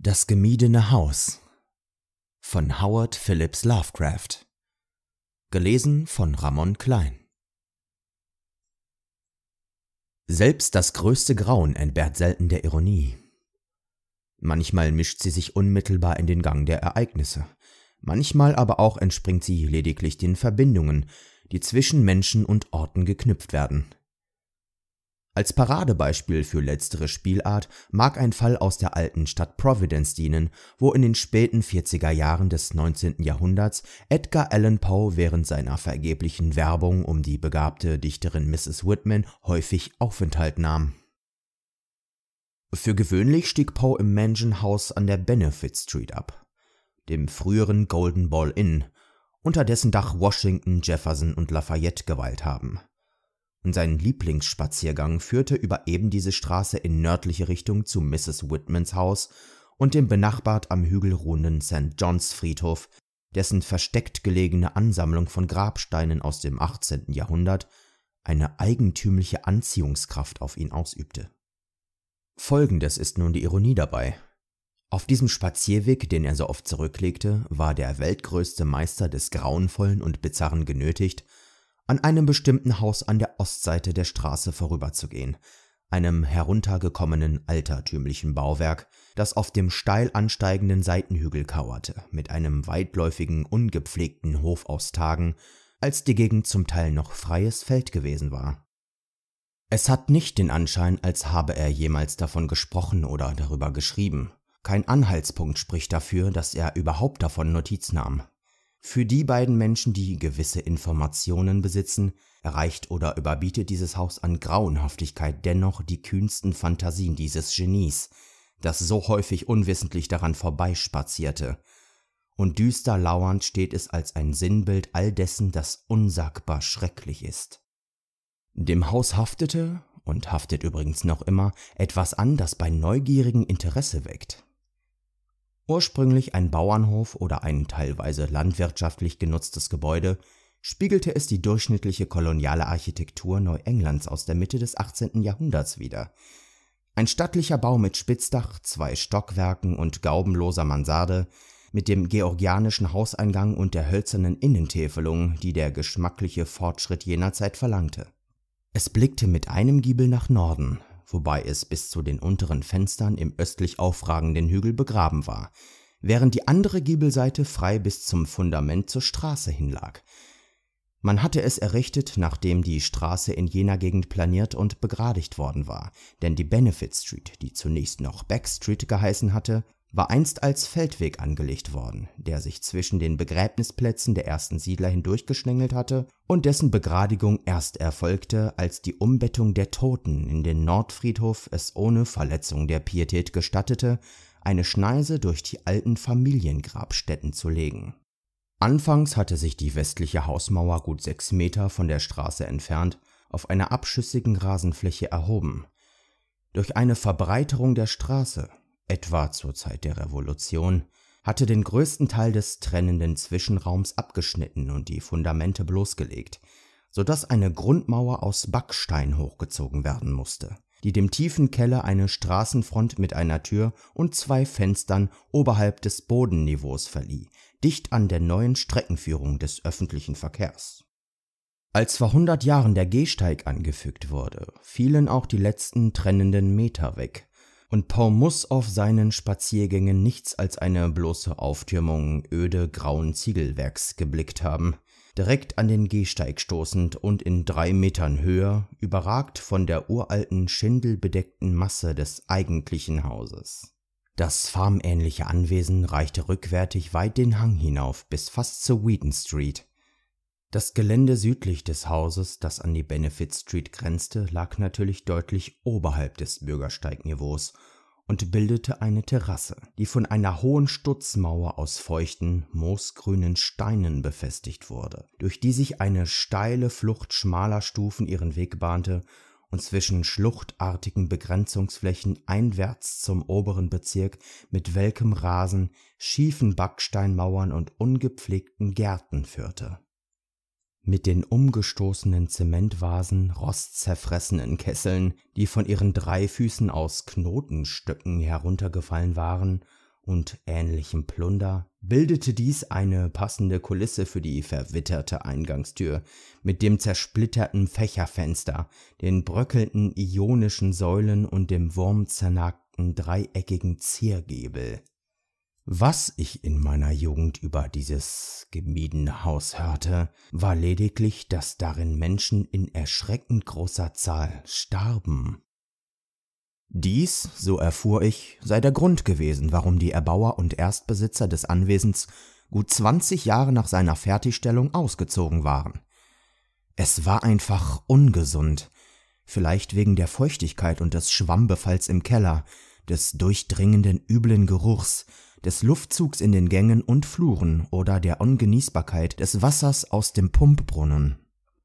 Das gemiedene Haus von Howard Phillips Lovecraft. Gelesen von Ramon Klein. Selbst das größte Grauen entbehrt selten der Ironie. Manchmal mischt sie sich unmittelbar in den Gang der Ereignisse, manchmal aber auch entspringt sie lediglich den Verbindungen, die zwischen Menschen und Orten geknüpft werden. Als Paradebeispiel für letztere Spielart mag ein Fall aus der alten Stadt Providence dienen, wo in den späten 40er Jahren des 19. Jahrhunderts Edgar Allan Poe während seiner vergeblichen Werbung um die begabte Dichterin Mrs. Whitman häufig Aufenthalt nahm. Für gewöhnlich stieg Poe im Mansion House an der Benefit Street ab, dem früheren Golden Ball Inn, unter dessen Dach Washington, Jefferson und Lafayette geweilt haben und sein Lieblingsspaziergang führte über eben diese Straße in nördliche Richtung zu Mrs. Whitmans Haus und dem benachbart am Hügel ruhenden St. Johns Friedhof, dessen versteckt gelegene Ansammlung von Grabsteinen aus dem 18. Jahrhundert eine eigentümliche Anziehungskraft auf ihn ausübte. Folgendes ist nun die Ironie dabei. Auf diesem Spazierweg, den er so oft zurücklegte, war der weltgrößte Meister des Grauenvollen und Bizarren genötigt, an einem bestimmten Haus an der Ostseite der Straße vorüberzugehen, einem heruntergekommenen altertümlichen Bauwerk, das auf dem steil ansteigenden Seitenhügel kauerte, mit einem weitläufigen, ungepflegten Hof aus Tagen, als die Gegend zum Teil noch freies Feld gewesen war. Es hat nicht den Anschein, als habe er jemals davon gesprochen oder darüber geschrieben. Kein Anhaltspunkt spricht dafür, dass er überhaupt davon Notiz nahm. Für die beiden Menschen, die gewisse Informationen besitzen, erreicht oder überbietet dieses Haus an Grauenhaftigkeit dennoch die kühnsten Phantasien dieses Genies, das so häufig unwissentlich daran vorbeispazierte. Und düster lauernd steht es als ein Sinnbild all dessen, das unsagbar schrecklich ist. Dem Haus haftete, und haftet übrigens noch immer, etwas an, das bei Neugierigen Interesse weckt. Ursprünglich ein Bauernhof oder ein teilweise landwirtschaftlich genutztes Gebäude, spiegelte es die durchschnittliche koloniale Architektur Neuenglands aus der Mitte des 18. Jahrhunderts wider. Ein stattlicher Bau mit Spitzdach, zwei Stockwerken und gaubenloser Mansarde, mit dem georgianischen Hauseingang und der hölzernen Innentäfelung, die der geschmackliche Fortschritt jener Zeit verlangte. Es blickte mit einem Giebel nach Norden, wobei es bis zu den unteren Fenstern im östlich aufragenden Hügel begraben war, während die andere Giebelseite frei bis zum Fundament zur Straße hinlag. Man hatte es errichtet, nachdem die Straße in jener Gegend planiert und begradigt worden war, denn die Benefit Street, die zunächst noch Back Street geheißen hatte, war einst als Feldweg angelegt worden, der sich zwischen den Begräbnisplätzen der ersten Siedler hindurchgeschlängelt hatte und dessen Begradigung erst erfolgte, als die Umbettung der Toten in den Nordfriedhof es ohne Verletzung der Pietät gestattete, eine Schneise durch die alten Familiengrabstätten zu legen. Anfangs hatte sich die westliche Hausmauer gut sechs Meter von der Straße entfernt auf einer abschüssigen Rasenfläche erhoben. Durch eine Verbreiterung der Straße etwa zur Zeit der Revolution, hatte den größten Teil des trennenden Zwischenraums abgeschnitten und die Fundamente bloßgelegt, sodass eine Grundmauer aus Backstein hochgezogen werden musste, die dem tiefen Keller eine Straßenfront mit einer Tür und zwei Fenstern oberhalb des Bodenniveaus verlieh, dicht an der neuen Streckenführung des öffentlichen Verkehrs. Als vor 100 Jahren der Gehsteig angefügt wurde, fielen auch die letzten trennenden Meter weg, und Poe muss auf seinen Spaziergängen nichts als eine bloße Auftürmung öde grauen Ziegelwerks geblickt haben. Direkt an den Gehsteig stoßend und in drei Metern Höhe, überragt von der uralten schindelbedeckten Masse des eigentlichen Hauses. Das farmähnliche Anwesen reichte rückwärtig weit den Hang hinauf bis fast zur Wheaton Street, das Gelände südlich des Hauses, das an die Benefit Street grenzte, lag natürlich deutlich oberhalb des Bürgersteigniveaus und bildete eine Terrasse, die von einer hohen Stutzmauer aus feuchten, moosgrünen Steinen befestigt wurde, durch die sich eine steile Flucht schmaler Stufen ihren Weg bahnte und zwischen schluchtartigen Begrenzungsflächen einwärts zum oberen Bezirk mit welkem Rasen, schiefen Backsteinmauern und ungepflegten Gärten führte mit den umgestoßenen Zementvasen, rostzerfressenen Kesseln, die von ihren drei Füßen aus Knotenstücken heruntergefallen waren, und ähnlichem Plunder, bildete dies eine passende Kulisse für die verwitterte Eingangstür mit dem zersplitterten Fächerfenster, den bröckelnden ionischen Säulen und dem wurmzernagten dreieckigen Ziergiebel. Was ich in meiner Jugend über dieses gemiedene Haus hörte, war lediglich, dass darin Menschen in erschreckend großer Zahl starben. Dies, so erfuhr ich, sei der Grund gewesen, warum die Erbauer und Erstbesitzer des Anwesens gut 20 Jahre nach seiner Fertigstellung ausgezogen waren. Es war einfach ungesund, vielleicht wegen der Feuchtigkeit und des Schwammbefalls im Keller, des durchdringenden üblen Geruchs, des Luftzugs in den Gängen und Fluren oder der Ungenießbarkeit des Wassers aus dem Pumpbrunnen.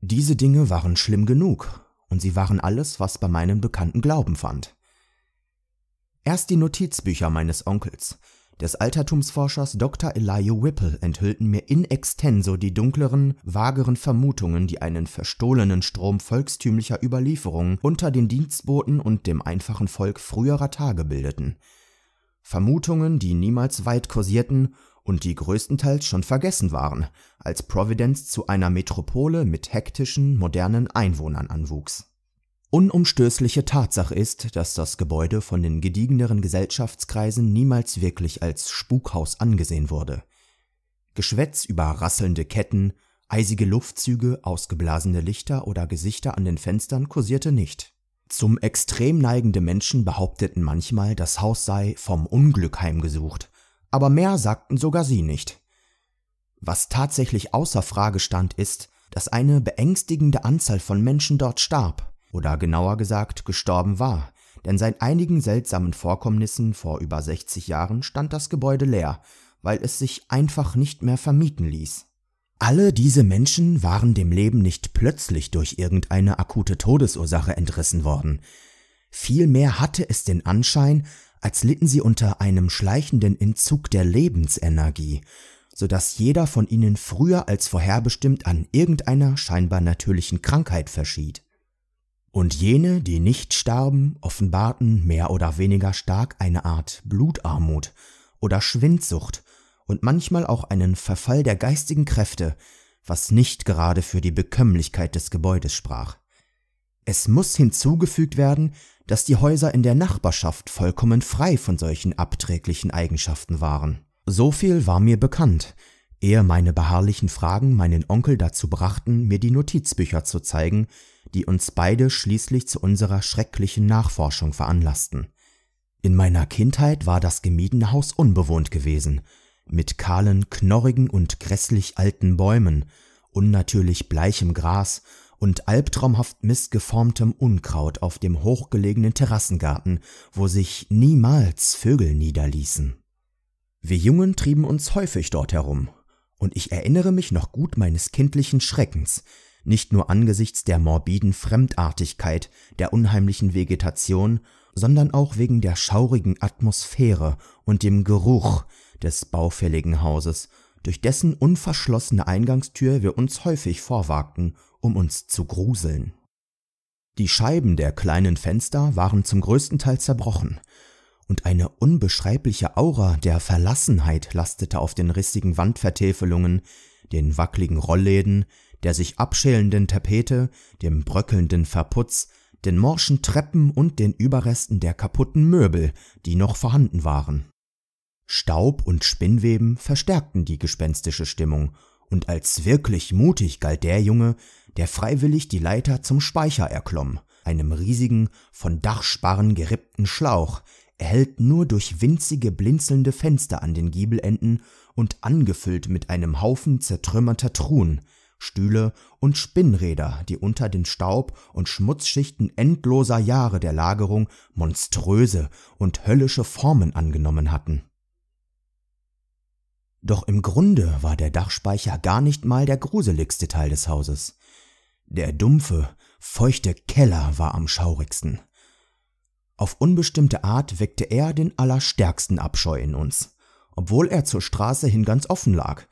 Diese Dinge waren schlimm genug, und sie waren alles, was bei meinen Bekannten Glauben fand. Erst die Notizbücher meines Onkels, des Altertumsforschers Dr. Elijah Whipple enthüllten mir in extenso die dunkleren, vageren Vermutungen, die einen verstohlenen Strom volkstümlicher Überlieferungen unter den Dienstboten und dem einfachen Volk früherer Tage bildeten – Vermutungen, die niemals weit kursierten und die größtenteils schon vergessen waren, als Providence zu einer Metropole mit hektischen, modernen Einwohnern anwuchs. Unumstößliche Tatsache ist, dass das Gebäude von den gediegeneren Gesellschaftskreisen niemals wirklich als Spukhaus angesehen wurde. Geschwätz über rasselnde Ketten, eisige Luftzüge, ausgeblasene Lichter oder Gesichter an den Fenstern kursierte nicht zum Extrem neigende Menschen behaupteten manchmal, das Haus sei vom Unglück heimgesucht, aber mehr sagten sogar sie nicht. Was tatsächlich außer Frage stand, ist, dass eine beängstigende Anzahl von Menschen dort starb, oder genauer gesagt gestorben war, denn seit einigen seltsamen Vorkommnissen vor über 60 Jahren stand das Gebäude leer, weil es sich einfach nicht mehr vermieten ließ. Alle diese Menschen waren dem Leben nicht plötzlich durch irgendeine akute Todesursache entrissen worden. Vielmehr hatte es den Anschein, als litten sie unter einem schleichenden Entzug der Lebensenergie, so dass jeder von ihnen früher als vorherbestimmt an irgendeiner scheinbar natürlichen Krankheit verschied. Und jene, die nicht starben, offenbarten mehr oder weniger stark eine Art Blutarmut oder Schwindsucht und manchmal auch einen Verfall der geistigen Kräfte, was nicht gerade für die Bekömmlichkeit des Gebäudes sprach. Es muss hinzugefügt werden, dass die Häuser in der Nachbarschaft vollkommen frei von solchen abträglichen Eigenschaften waren. So viel war mir bekannt, ehe meine beharrlichen Fragen meinen Onkel dazu brachten, mir die Notizbücher zu zeigen, die uns beide schließlich zu unserer schrecklichen Nachforschung veranlassten. In meiner Kindheit war das gemiedene Haus unbewohnt gewesen, mit kahlen, knorrigen und grässlich alten Bäumen, unnatürlich bleichem Gras und albtraumhaft missgeformtem Unkraut auf dem hochgelegenen Terrassengarten, wo sich niemals Vögel niederließen. Wir Jungen trieben uns häufig dort herum, und ich erinnere mich noch gut meines kindlichen Schreckens, nicht nur angesichts der morbiden Fremdartigkeit der unheimlichen Vegetation, sondern auch wegen der schaurigen Atmosphäre und dem Geruch, des baufälligen Hauses, durch dessen unverschlossene Eingangstür wir uns häufig vorwagten, um uns zu gruseln. Die Scheiben der kleinen Fenster waren zum größten Teil zerbrochen, und eine unbeschreibliche Aura der Verlassenheit lastete auf den rissigen Wandvertäfelungen, den wackligen Rollläden, der sich abschälenden Tapete, dem bröckelnden Verputz, den morschen Treppen und den Überresten der kaputten Möbel, die noch vorhanden waren. Staub und Spinnweben verstärkten die gespenstische Stimmung, und als wirklich mutig galt der Junge, der freiwillig die Leiter zum Speicher erklomm, einem riesigen, von Dachsparren gerippten Schlauch, erhellt nur durch winzige blinzelnde Fenster an den Giebelenden und angefüllt mit einem Haufen zertrümmerter Truhen, Stühle und Spinnräder, die unter den Staub- und Schmutzschichten endloser Jahre der Lagerung monströse und höllische Formen angenommen hatten. Doch im Grunde war der Dachspeicher gar nicht mal der gruseligste Teil des Hauses. Der dumpfe, feuchte Keller war am schaurigsten. Auf unbestimmte Art weckte er den allerstärksten Abscheu in uns, obwohl er zur Straße hin ganz offen lag,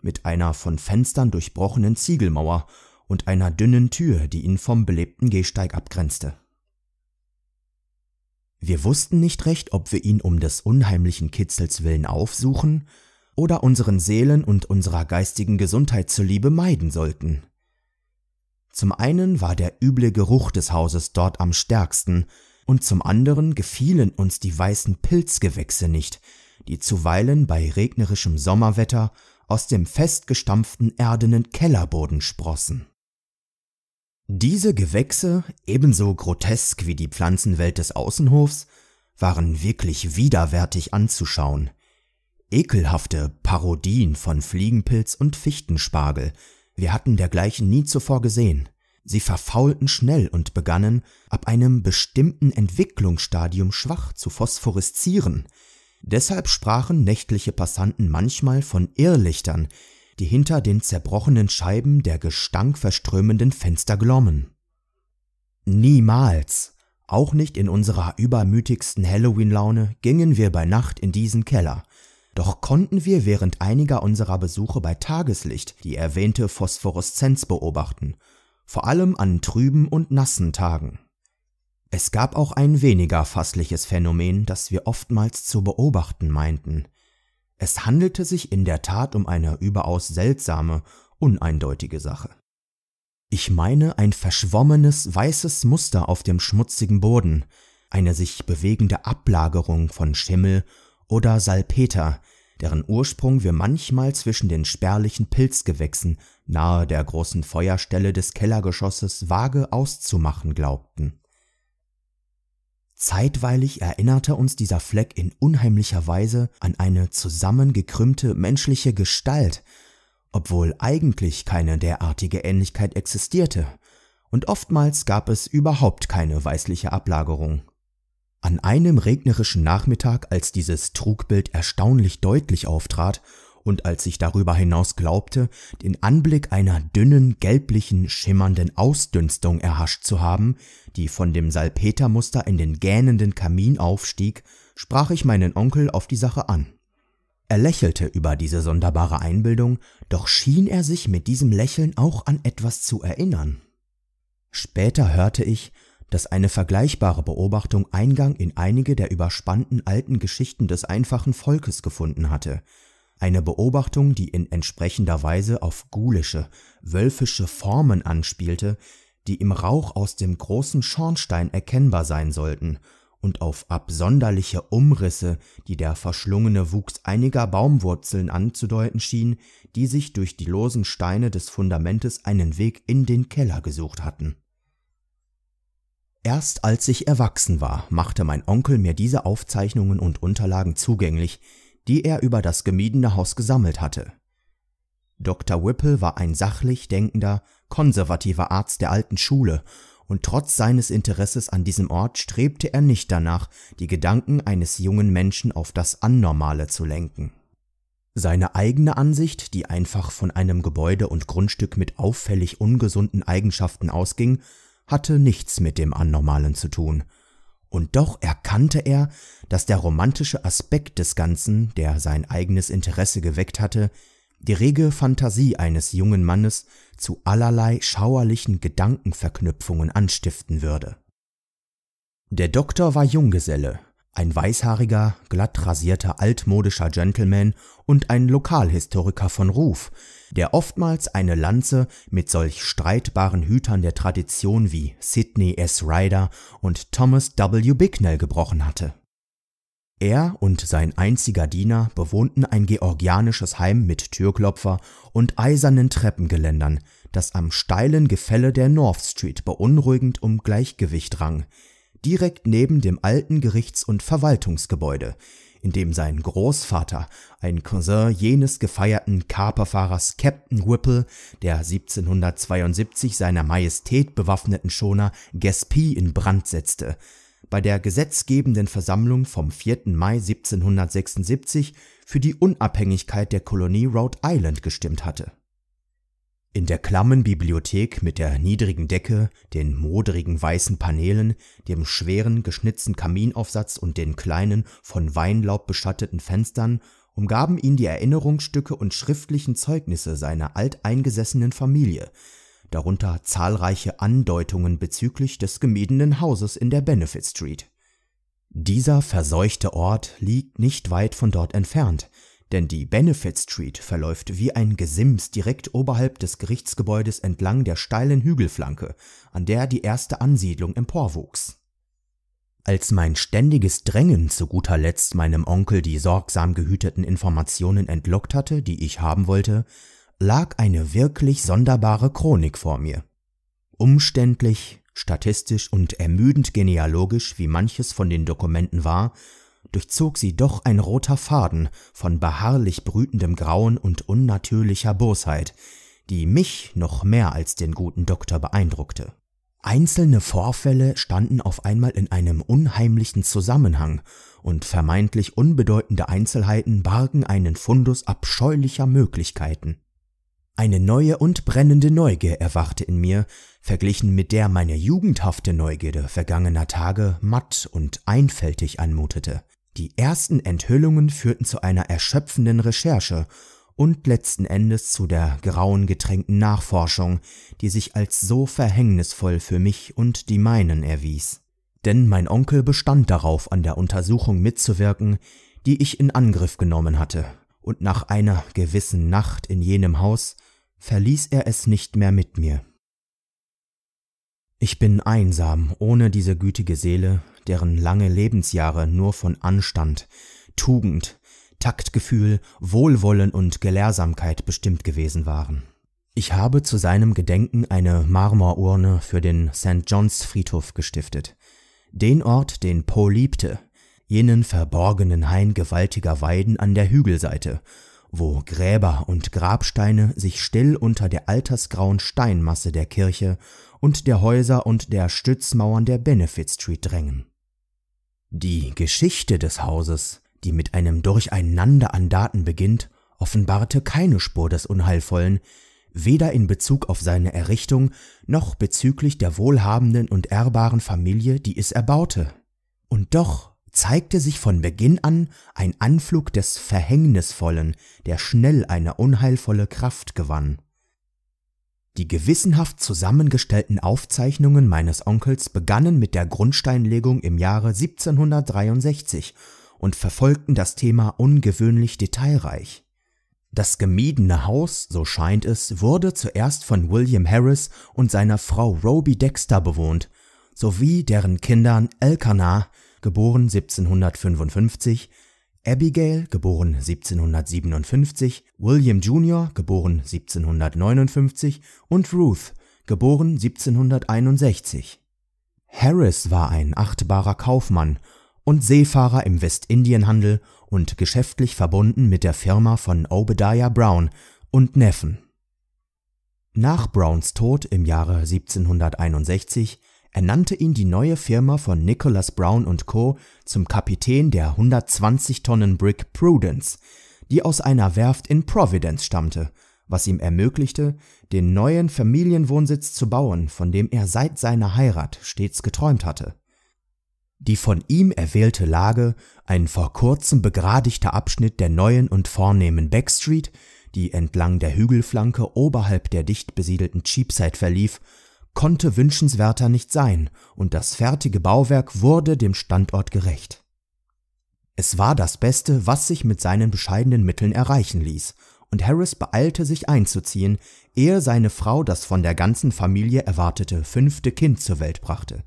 mit einer von Fenstern durchbrochenen Ziegelmauer und einer dünnen Tür, die ihn vom belebten Gehsteig abgrenzte. Wir wussten nicht recht, ob wir ihn um des unheimlichen Kitzels willen aufsuchen oder unseren Seelen und unserer geistigen Gesundheit zuliebe meiden sollten. Zum einen war der üble Geruch des Hauses dort am stärksten, und zum anderen gefielen uns die weißen Pilzgewächse nicht, die zuweilen bei regnerischem Sommerwetter aus dem festgestampften erdenen Kellerboden sprossen. Diese Gewächse, ebenso grotesk wie die Pflanzenwelt des Außenhofs, waren wirklich widerwärtig anzuschauen ekelhafte Parodien von Fliegenpilz und Fichtenspargel. Wir hatten dergleichen nie zuvor gesehen. Sie verfaulten schnell und begannen, ab einem bestimmten Entwicklungsstadium schwach zu phosphoreszieren. Deshalb sprachen nächtliche Passanten manchmal von Irrlichtern, die hinter den zerbrochenen Scheiben der gestankverströmenden Fenster glommen. Niemals, auch nicht in unserer übermütigsten Halloween-Laune, gingen wir bei Nacht in diesen Keller. Doch konnten wir während einiger unserer Besuche bei Tageslicht die erwähnte Phosphoreszenz beobachten, vor allem an trüben und nassen Tagen. Es gab auch ein weniger fassliches Phänomen, das wir oftmals zu beobachten meinten. Es handelte sich in der Tat um eine überaus seltsame, uneindeutige Sache. Ich meine ein verschwommenes weißes Muster auf dem schmutzigen Boden, eine sich bewegende Ablagerung von Schimmel oder Salpeter, deren Ursprung wir manchmal zwischen den spärlichen Pilzgewächsen nahe der großen Feuerstelle des Kellergeschosses vage auszumachen glaubten. Zeitweilig erinnerte uns dieser Fleck in unheimlicher Weise an eine zusammengekrümmte menschliche Gestalt, obwohl eigentlich keine derartige Ähnlichkeit existierte, und oftmals gab es überhaupt keine weißliche Ablagerung. An einem regnerischen Nachmittag, als dieses Trugbild erstaunlich deutlich auftrat und als ich darüber hinaus glaubte, den Anblick einer dünnen, gelblichen, schimmernden Ausdünstung erhascht zu haben, die von dem Salpetermuster in den gähnenden Kamin aufstieg, sprach ich meinen Onkel auf die Sache an. Er lächelte über diese sonderbare Einbildung, doch schien er sich mit diesem Lächeln auch an etwas zu erinnern. Später hörte ich, dass eine vergleichbare Beobachtung Eingang in einige der überspannten alten Geschichten des einfachen Volkes gefunden hatte, eine Beobachtung, die in entsprechender Weise auf gulische, wölfische Formen anspielte, die im Rauch aus dem großen Schornstein erkennbar sein sollten und auf absonderliche Umrisse, die der verschlungene Wuchs einiger Baumwurzeln anzudeuten schien, die sich durch die losen Steine des Fundamentes einen Weg in den Keller gesucht hatten Erst als ich erwachsen war, machte mein Onkel mir diese Aufzeichnungen und Unterlagen zugänglich, die er über das gemiedene Haus gesammelt hatte. Dr. Whipple war ein sachlich denkender, konservativer Arzt der alten Schule, und trotz seines Interesses an diesem Ort strebte er nicht danach, die Gedanken eines jungen Menschen auf das Anormale zu lenken. Seine eigene Ansicht, die einfach von einem Gebäude und Grundstück mit auffällig ungesunden Eigenschaften ausging, hatte nichts mit dem Anormalen zu tun, und doch erkannte er, dass der romantische Aspekt des Ganzen, der sein eigenes Interesse geweckt hatte, die rege Fantasie eines jungen Mannes zu allerlei schauerlichen Gedankenverknüpfungen anstiften würde. Der Doktor war Junggeselle, ein weißhaariger, glattrasierter, altmodischer Gentleman und ein Lokalhistoriker von Ruf, der oftmals eine Lanze mit solch streitbaren Hütern der Tradition wie Sidney S. Ryder und Thomas W. Bicknell gebrochen hatte. Er und sein einziger Diener bewohnten ein georgianisches Heim mit Türklopfer und eisernen Treppengeländern, das am steilen Gefälle der North Street beunruhigend um Gleichgewicht rang, direkt neben dem alten Gerichts- und Verwaltungsgebäude, in dem sein Großvater, ein Cousin jenes gefeierten Kaperfahrers Captain Whipple, der 1772 seiner Majestät bewaffneten Schoner Gaspi in Brand setzte. Bei der gesetzgebenden Versammlung vom 4. Mai 1776 für die Unabhängigkeit der Kolonie Rhode Island gestimmt hatte in der klammen Bibliothek mit der niedrigen Decke, den modrigen weißen Paneelen, dem schweren geschnitzten Kaminaufsatz und den kleinen, von Weinlaub beschatteten Fenstern umgaben ihn die Erinnerungsstücke und schriftlichen Zeugnisse seiner alteingesessenen Familie, darunter zahlreiche Andeutungen bezüglich des gemiedenen Hauses in der Benefit Street. Dieser verseuchte Ort liegt nicht weit von dort entfernt – denn die Benefit Street verläuft wie ein Gesims direkt oberhalb des Gerichtsgebäudes entlang der steilen Hügelflanke, an der die erste Ansiedlung emporwuchs. Als mein ständiges Drängen zu guter Letzt meinem Onkel die sorgsam gehüteten Informationen entlockt hatte, die ich haben wollte, lag eine wirklich sonderbare Chronik vor mir. Umständlich, statistisch und ermüdend genealogisch wie manches von den Dokumenten war, durchzog sie doch ein roter Faden von beharrlich brütendem Grauen und unnatürlicher Bosheit, die mich noch mehr als den guten Doktor beeindruckte. Einzelne Vorfälle standen auf einmal in einem unheimlichen Zusammenhang, und vermeintlich unbedeutende Einzelheiten bargen einen Fundus abscheulicher Möglichkeiten. Eine neue und brennende Neugier erwachte in mir, verglichen mit der meine jugendhafte Neugierde vergangener Tage matt und einfältig anmutete. Die ersten Enthüllungen führten zu einer erschöpfenden Recherche und letzten Endes zu der grauen getränkten Nachforschung, die sich als so verhängnisvoll für mich und die meinen erwies. Denn mein Onkel bestand darauf, an der Untersuchung mitzuwirken, die ich in Angriff genommen hatte, und nach einer gewissen Nacht in jenem Haus verließ er es nicht mehr mit mir. Ich bin einsam ohne diese gütige Seele, deren lange Lebensjahre nur von Anstand, Tugend, Taktgefühl, Wohlwollen und Gelehrsamkeit bestimmt gewesen waren. Ich habe zu seinem Gedenken eine Marmorurne für den St. Johns Friedhof gestiftet, den Ort, den Poe liebte, jenen verborgenen Hain gewaltiger Weiden an der Hügelseite, wo Gräber und Grabsteine sich still unter der altersgrauen Steinmasse der Kirche und der Häuser und der Stützmauern der Benefit Street drängen. Die Geschichte des Hauses, die mit einem Durcheinander an Daten beginnt, offenbarte keine Spur des Unheilvollen, weder in Bezug auf seine Errichtung noch bezüglich der wohlhabenden und ehrbaren Familie, die es erbaute. Und doch zeigte sich von Beginn an ein Anflug des Verhängnisvollen, der schnell eine unheilvolle Kraft gewann. Die gewissenhaft zusammengestellten Aufzeichnungen meines Onkels begannen mit der Grundsteinlegung im Jahre 1763 und verfolgten das Thema ungewöhnlich detailreich. Das gemiedene Haus, so scheint es, wurde zuerst von William Harris und seiner Frau Roby Dexter bewohnt, sowie deren Kindern Elkanah, geboren 1755, Abigail, geboren 1757, William Jr., geboren 1759 und Ruth, geboren 1761. Harris war ein achtbarer Kaufmann und Seefahrer im Westindienhandel und geschäftlich verbunden mit der Firma von Obadiah Brown und Neffen. Nach Browns Tod im Jahre 1761 ernannte ihn die neue Firma von Nicholas Brown Co. zum Kapitän der 120 tonnen Brick Prudence, die aus einer Werft in Providence stammte, was ihm ermöglichte, den neuen Familienwohnsitz zu bauen, von dem er seit seiner Heirat stets geträumt hatte. Die von ihm erwählte Lage, ein vor kurzem begradigter Abschnitt der neuen und vornehmen Backstreet, die entlang der Hügelflanke oberhalb der dicht besiedelten Cheapside verlief, konnte wünschenswerter nicht sein, und das fertige Bauwerk wurde dem Standort gerecht. Es war das Beste, was sich mit seinen bescheidenen Mitteln erreichen ließ, und Harris beeilte sich einzuziehen, ehe seine Frau das von der ganzen Familie erwartete fünfte Kind zur Welt brachte.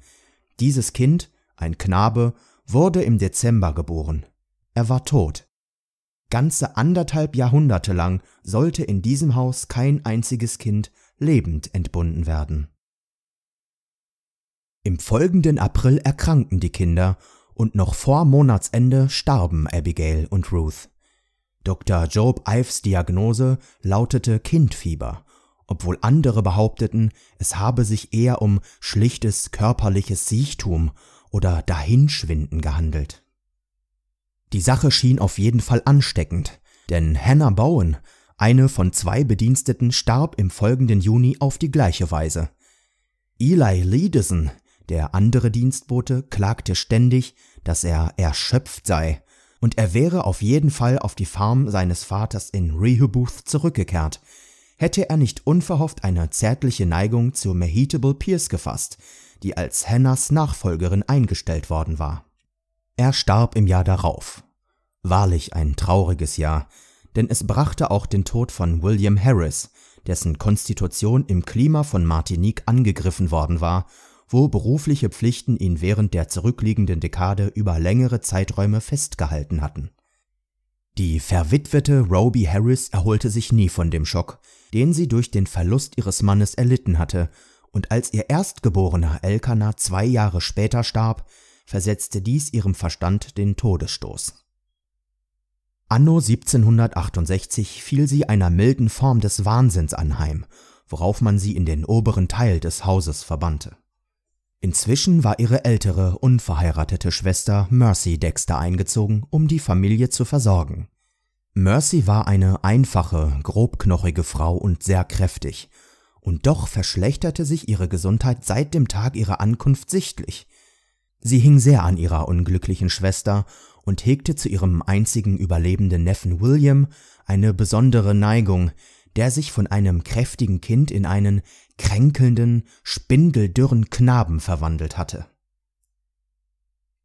Dieses Kind, ein Knabe, wurde im Dezember geboren. Er war tot. Ganze anderthalb Jahrhunderte lang sollte in diesem Haus kein einziges Kind lebend entbunden werden. Im folgenden April erkrankten die Kinder und noch vor Monatsende starben Abigail und Ruth. Dr. Job Ives Diagnose lautete Kindfieber, obwohl andere behaupteten, es habe sich eher um schlichtes körperliches Siechtum oder Dahinschwinden gehandelt. Die Sache schien auf jeden Fall ansteckend, denn Hannah Bowen, eine von zwei Bediensteten, starb im folgenden Juni auf die gleiche Weise. Eli Leadison, der andere Dienstbote klagte ständig, dass er erschöpft sei und er wäre auf jeden Fall auf die Farm seines Vaters in Rehoboth zurückgekehrt, hätte er nicht unverhofft eine zärtliche Neigung zu Mehitable Pierce gefasst, die als Hannahs Nachfolgerin eingestellt worden war. Er starb im Jahr darauf. Wahrlich ein trauriges Jahr, denn es brachte auch den Tod von William Harris, dessen Konstitution im Klima von Martinique angegriffen worden war wo berufliche Pflichten ihn während der zurückliegenden Dekade über längere Zeiträume festgehalten hatten. Die verwitwete Roby Harris erholte sich nie von dem Schock, den sie durch den Verlust ihres Mannes erlitten hatte, und als ihr Erstgeborener Elkanah zwei Jahre später starb, versetzte dies ihrem Verstand den Todesstoß. Anno 1768 fiel sie einer milden Form des Wahnsinns anheim, worauf man sie in den oberen Teil des Hauses verbannte. Inzwischen war ihre ältere, unverheiratete Schwester Mercy Dexter eingezogen, um die Familie zu versorgen. Mercy war eine einfache, grobknochige Frau und sehr kräftig, und doch verschlechterte sich ihre Gesundheit seit dem Tag ihrer Ankunft sichtlich. Sie hing sehr an ihrer unglücklichen Schwester und hegte zu ihrem einzigen überlebenden Neffen William eine besondere Neigung, der sich von einem kräftigen Kind in einen kränkelnden, spindeldürren Knaben verwandelt hatte.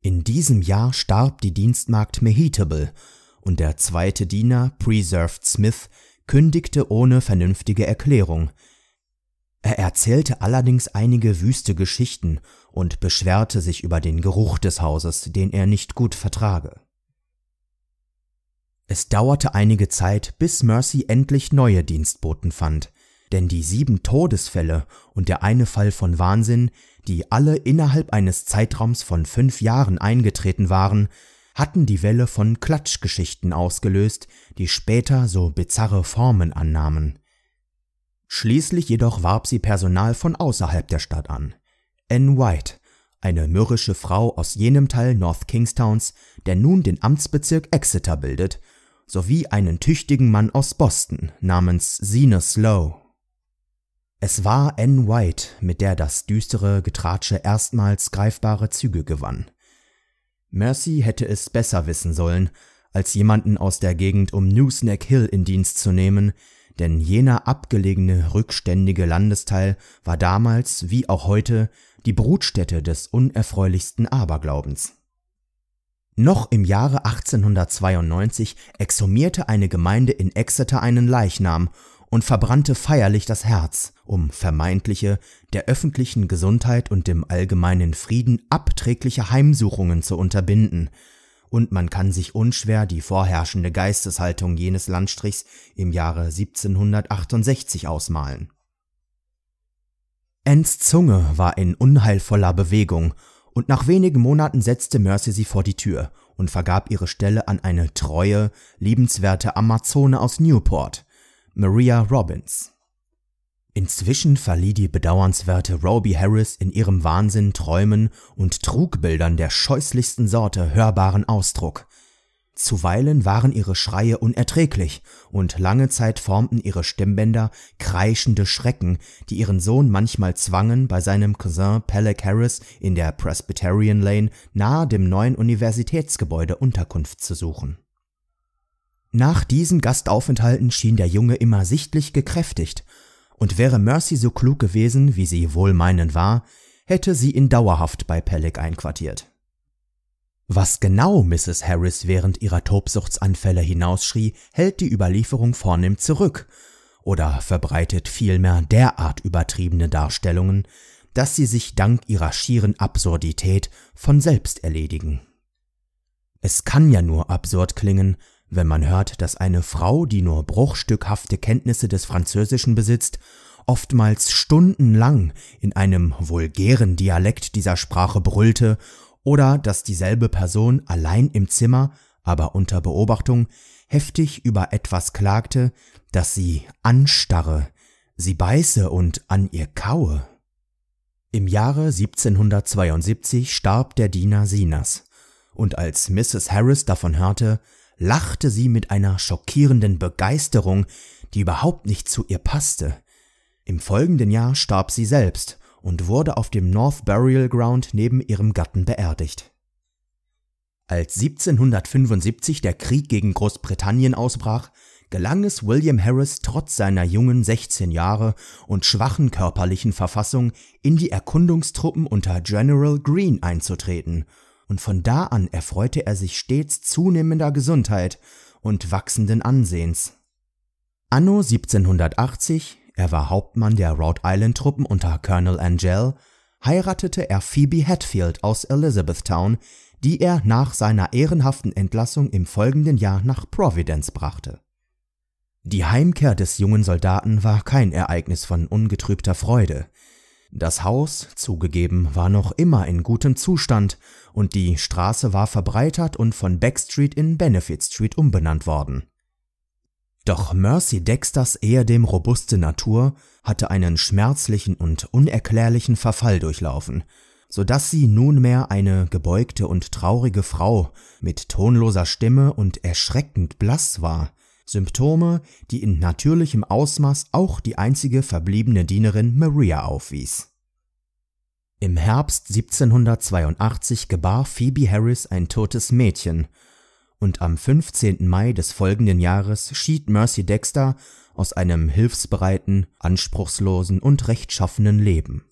In diesem Jahr starb die Dienstmagd Mehitable und der zweite Diener, Preserved Smith, kündigte ohne vernünftige Erklärung. Er erzählte allerdings einige wüste Geschichten und beschwerte sich über den Geruch des Hauses, den er nicht gut vertrage. Es dauerte einige Zeit, bis Mercy endlich neue Dienstboten fand, denn die sieben Todesfälle und der eine Fall von Wahnsinn, die alle innerhalb eines Zeitraums von fünf Jahren eingetreten waren, hatten die Welle von Klatschgeschichten ausgelöst, die später so bizarre Formen annahmen. Schließlich jedoch warb sie Personal von außerhalb der Stadt an. Anne White, eine mürrische Frau aus jenem Teil North Kingstowns, der nun den Amtsbezirk Exeter bildet, sowie einen tüchtigen Mann aus Boston namens Zenas Lowe. Es war Anne White, mit der das düstere Getratsche erstmals greifbare Züge gewann. Mercy hätte es besser wissen sollen, als jemanden aus der Gegend um Newsnack Hill in Dienst zu nehmen, denn jener abgelegene, rückständige Landesteil war damals, wie auch heute, die Brutstätte des unerfreulichsten Aberglaubens. Noch im Jahre 1892 exhumierte eine Gemeinde in Exeter einen Leichnam und verbrannte feierlich das Herz, um vermeintliche, der öffentlichen Gesundheit und dem allgemeinen Frieden abträgliche Heimsuchungen zu unterbinden, und man kann sich unschwer die vorherrschende Geisteshaltung jenes Landstrichs im Jahre 1768 ausmalen. Enns Zunge war in unheilvoller Bewegung und nach wenigen Monaten setzte Mercy sie vor die Tür und vergab ihre Stelle an eine treue, liebenswerte Amazone aus Newport, Maria Robbins. Inzwischen verlieh die bedauernswerte Roby Harris in ihrem Wahnsinn, Träumen und Trugbildern der scheußlichsten Sorte hörbaren Ausdruck – Zuweilen waren ihre Schreie unerträglich, und lange Zeit formten ihre Stimmbänder kreischende Schrecken, die ihren Sohn manchmal zwangen, bei seinem Cousin Peleg Harris in der Presbyterian Lane nahe dem neuen Universitätsgebäude Unterkunft zu suchen. Nach diesen Gastaufenthalten schien der Junge immer sichtlich gekräftigt, und wäre Mercy so klug gewesen, wie sie wohlmeinend war, hätte sie ihn dauerhaft bei Peleg einquartiert. Was genau Mrs. Harris während ihrer Tobsuchtsanfälle hinausschrie, hält die Überlieferung vornehm zurück oder verbreitet vielmehr derart übertriebene Darstellungen, dass sie sich dank ihrer schieren Absurdität von selbst erledigen. Es kann ja nur absurd klingen, wenn man hört, dass eine Frau, die nur bruchstückhafte Kenntnisse des Französischen besitzt, oftmals stundenlang in einem vulgären Dialekt dieser Sprache brüllte oder dass dieselbe Person allein im Zimmer, aber unter Beobachtung, heftig über etwas klagte, das sie anstarre, sie beiße und an ihr kaue. Im Jahre 1772 starb der Diener Sinas, und als Mrs. Harris davon hörte, lachte sie mit einer schockierenden Begeisterung, die überhaupt nicht zu ihr passte. Im folgenden Jahr starb sie selbst, und wurde auf dem North Burial Ground neben ihrem Gatten beerdigt. Als 1775 der Krieg gegen Großbritannien ausbrach, gelang es William Harris trotz seiner jungen 16 Jahre und schwachen körperlichen Verfassung in die Erkundungstruppen unter General Greene einzutreten, und von da an erfreute er sich stets zunehmender Gesundheit und wachsenden Ansehens. Anno 1780 er war Hauptmann der Rhode Island-Truppen unter Colonel Angell, heiratete er Phoebe Hatfield aus Elizabethtown, die er nach seiner ehrenhaften Entlassung im folgenden Jahr nach Providence brachte. Die Heimkehr des jungen Soldaten war kein Ereignis von ungetrübter Freude. Das Haus, zugegeben, war noch immer in gutem Zustand und die Straße war verbreitert und von Backstreet in Benefit Street umbenannt worden. Doch Mercy Dexters ehedem robuste Natur hatte einen schmerzlichen und unerklärlichen Verfall durchlaufen, so dass sie nunmehr eine gebeugte und traurige Frau mit tonloser Stimme und erschreckend blass war, Symptome, die in natürlichem Ausmaß auch die einzige verbliebene Dienerin Maria aufwies. Im Herbst 1782 gebar Phoebe Harris ein totes Mädchen, und am 15. Mai des folgenden Jahres schied Mercy Dexter aus einem hilfsbereiten, anspruchslosen und rechtschaffenen Leben.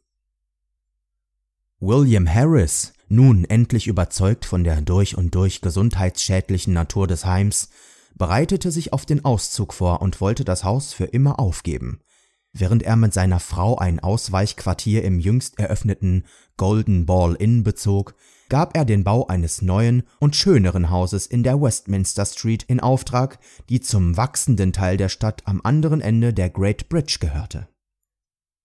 William Harris, nun endlich überzeugt von der durch und durch gesundheitsschädlichen Natur des Heims, bereitete sich auf den Auszug vor und wollte das Haus für immer aufgeben. Während er mit seiner Frau ein Ausweichquartier im jüngst eröffneten Golden Ball Inn bezog, gab er den Bau eines neuen und schöneren Hauses in der Westminster Street in Auftrag, die zum wachsenden Teil der Stadt am anderen Ende der Great Bridge gehörte.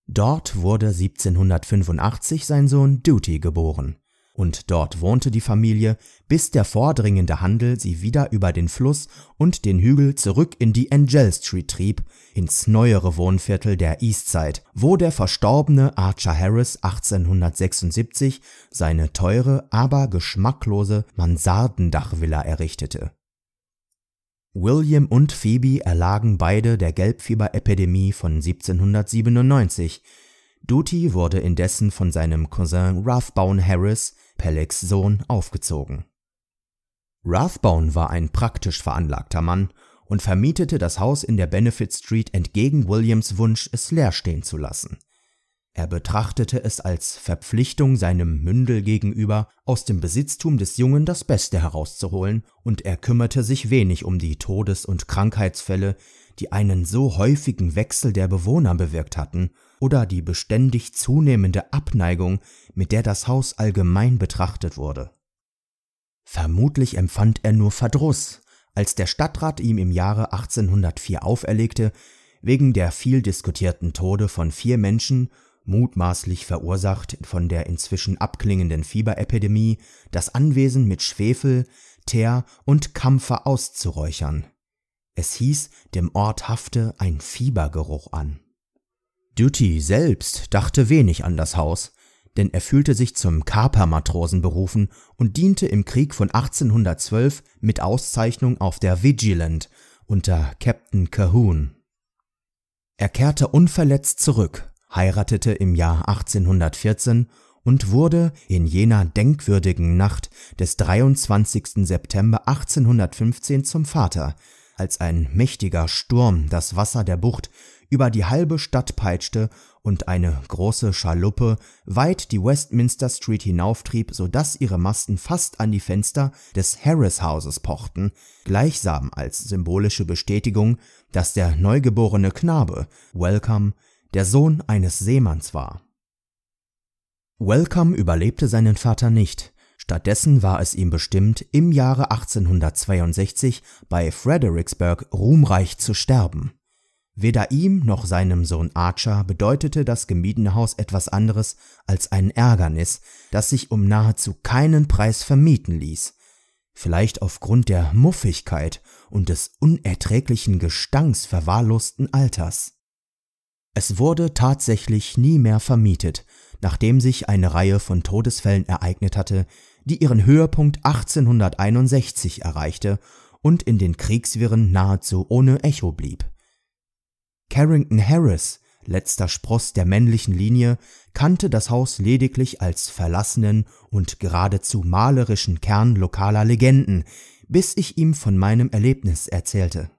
Dort wurde 1785 sein Sohn Duty geboren und dort wohnte die Familie, bis der vordringende Handel sie wieder über den Fluss und den Hügel zurück in die Angel Street trieb, ins neuere Wohnviertel der Eastside, wo der verstorbene Archer Harris 1876 seine teure, aber geschmacklose Mansardendachvilla errichtete. William und Phoebe erlagen beide der Gelbfieberepidemie von 1797, Duty wurde indessen von seinem Cousin Rathbone Harris, Pellecs Sohn, aufgezogen. Rathbone war ein praktisch veranlagter Mann und vermietete das Haus in der Benefit Street entgegen Williams Wunsch, es leer stehen zu lassen. Er betrachtete es als Verpflichtung seinem Mündel gegenüber, aus dem Besitztum des Jungen das Beste herauszuholen, und er kümmerte sich wenig um die Todes- und Krankheitsfälle, die einen so häufigen Wechsel der Bewohner bewirkt hatten oder die beständig zunehmende Abneigung, mit der das Haus allgemein betrachtet wurde. Vermutlich empfand er nur Verdruss, als der Stadtrat ihm im Jahre 1804 auferlegte, wegen der viel diskutierten Tode von vier Menschen, mutmaßlich verursacht von der inzwischen abklingenden Fieberepidemie, das Anwesen mit Schwefel, Teer und Kampfer auszuräuchern. Es hieß, dem Ort hafte ein Fiebergeruch an. Duty selbst dachte wenig an das Haus, denn er fühlte sich zum Kapermatrosen berufen und diente im Krieg von 1812 mit Auszeichnung auf der Vigilant unter Captain Calhoun. Er kehrte unverletzt zurück, heiratete im Jahr 1814 und wurde in jener denkwürdigen Nacht des 23. September 1815 zum Vater, als ein mächtiger Sturm das Wasser der Bucht über die halbe Stadt peitschte und eine große Schaluppe weit die Westminster Street hinauftrieb, sodass ihre Masten fast an die Fenster des Harris Hauses pochten, gleichsam als symbolische Bestätigung, dass der neugeborene Knabe, Welcome, der Sohn eines Seemanns war. Welcome überlebte seinen Vater nicht, Stattdessen war es ihm bestimmt, im Jahre 1862 bei Fredericksburg ruhmreich zu sterben. Weder ihm noch seinem Sohn Archer bedeutete das gemiedene Haus etwas anderes als ein Ärgernis, das sich um nahezu keinen Preis vermieten ließ. Vielleicht aufgrund der Muffigkeit und des unerträglichen Gestanks verwahrlosten Alters. Es wurde tatsächlich nie mehr vermietet, nachdem sich eine Reihe von Todesfällen ereignet hatte, die ihren Höhepunkt 1861 erreichte und in den Kriegswirren nahezu ohne Echo blieb. Carrington Harris, letzter Spross der männlichen Linie, kannte das Haus lediglich als verlassenen und geradezu malerischen Kern lokaler Legenden, bis ich ihm von meinem Erlebnis erzählte.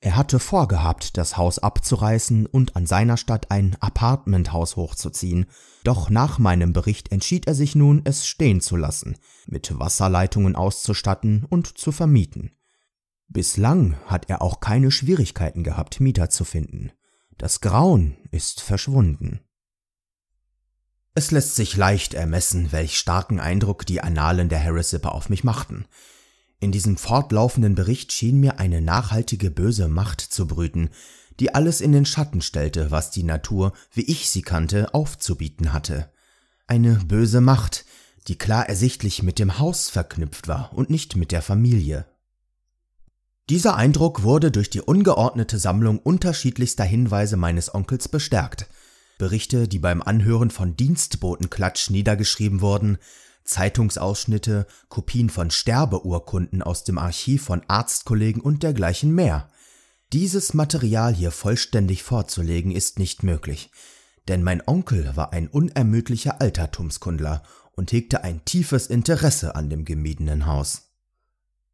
Er hatte vorgehabt, das Haus abzureißen und an seiner Stadt ein Apartmenthaus hochzuziehen, doch nach meinem Bericht entschied er sich nun, es stehen zu lassen, mit Wasserleitungen auszustatten und zu vermieten. Bislang hat er auch keine Schwierigkeiten gehabt, Mieter zu finden. Das Grauen ist verschwunden. Es lässt sich leicht ermessen, welch starken Eindruck die Annalen der Harris-Sippe auf mich machten. In diesem fortlaufenden Bericht schien mir eine nachhaltige böse Macht zu brüten, die alles in den Schatten stellte, was die Natur, wie ich sie kannte, aufzubieten hatte. Eine böse Macht, die klar ersichtlich mit dem Haus verknüpft war und nicht mit der Familie. Dieser Eindruck wurde durch die ungeordnete Sammlung unterschiedlichster Hinweise meines Onkels bestärkt. Berichte, die beim Anhören von Dienstbotenklatsch niedergeschrieben wurden, Zeitungsausschnitte, Kopien von Sterbeurkunden aus dem Archiv von Arztkollegen und dergleichen mehr. Dieses Material hier vollständig vorzulegen ist nicht möglich, denn mein Onkel war ein unermüdlicher Altertumskundler und hegte ein tiefes Interesse an dem gemiedenen Haus.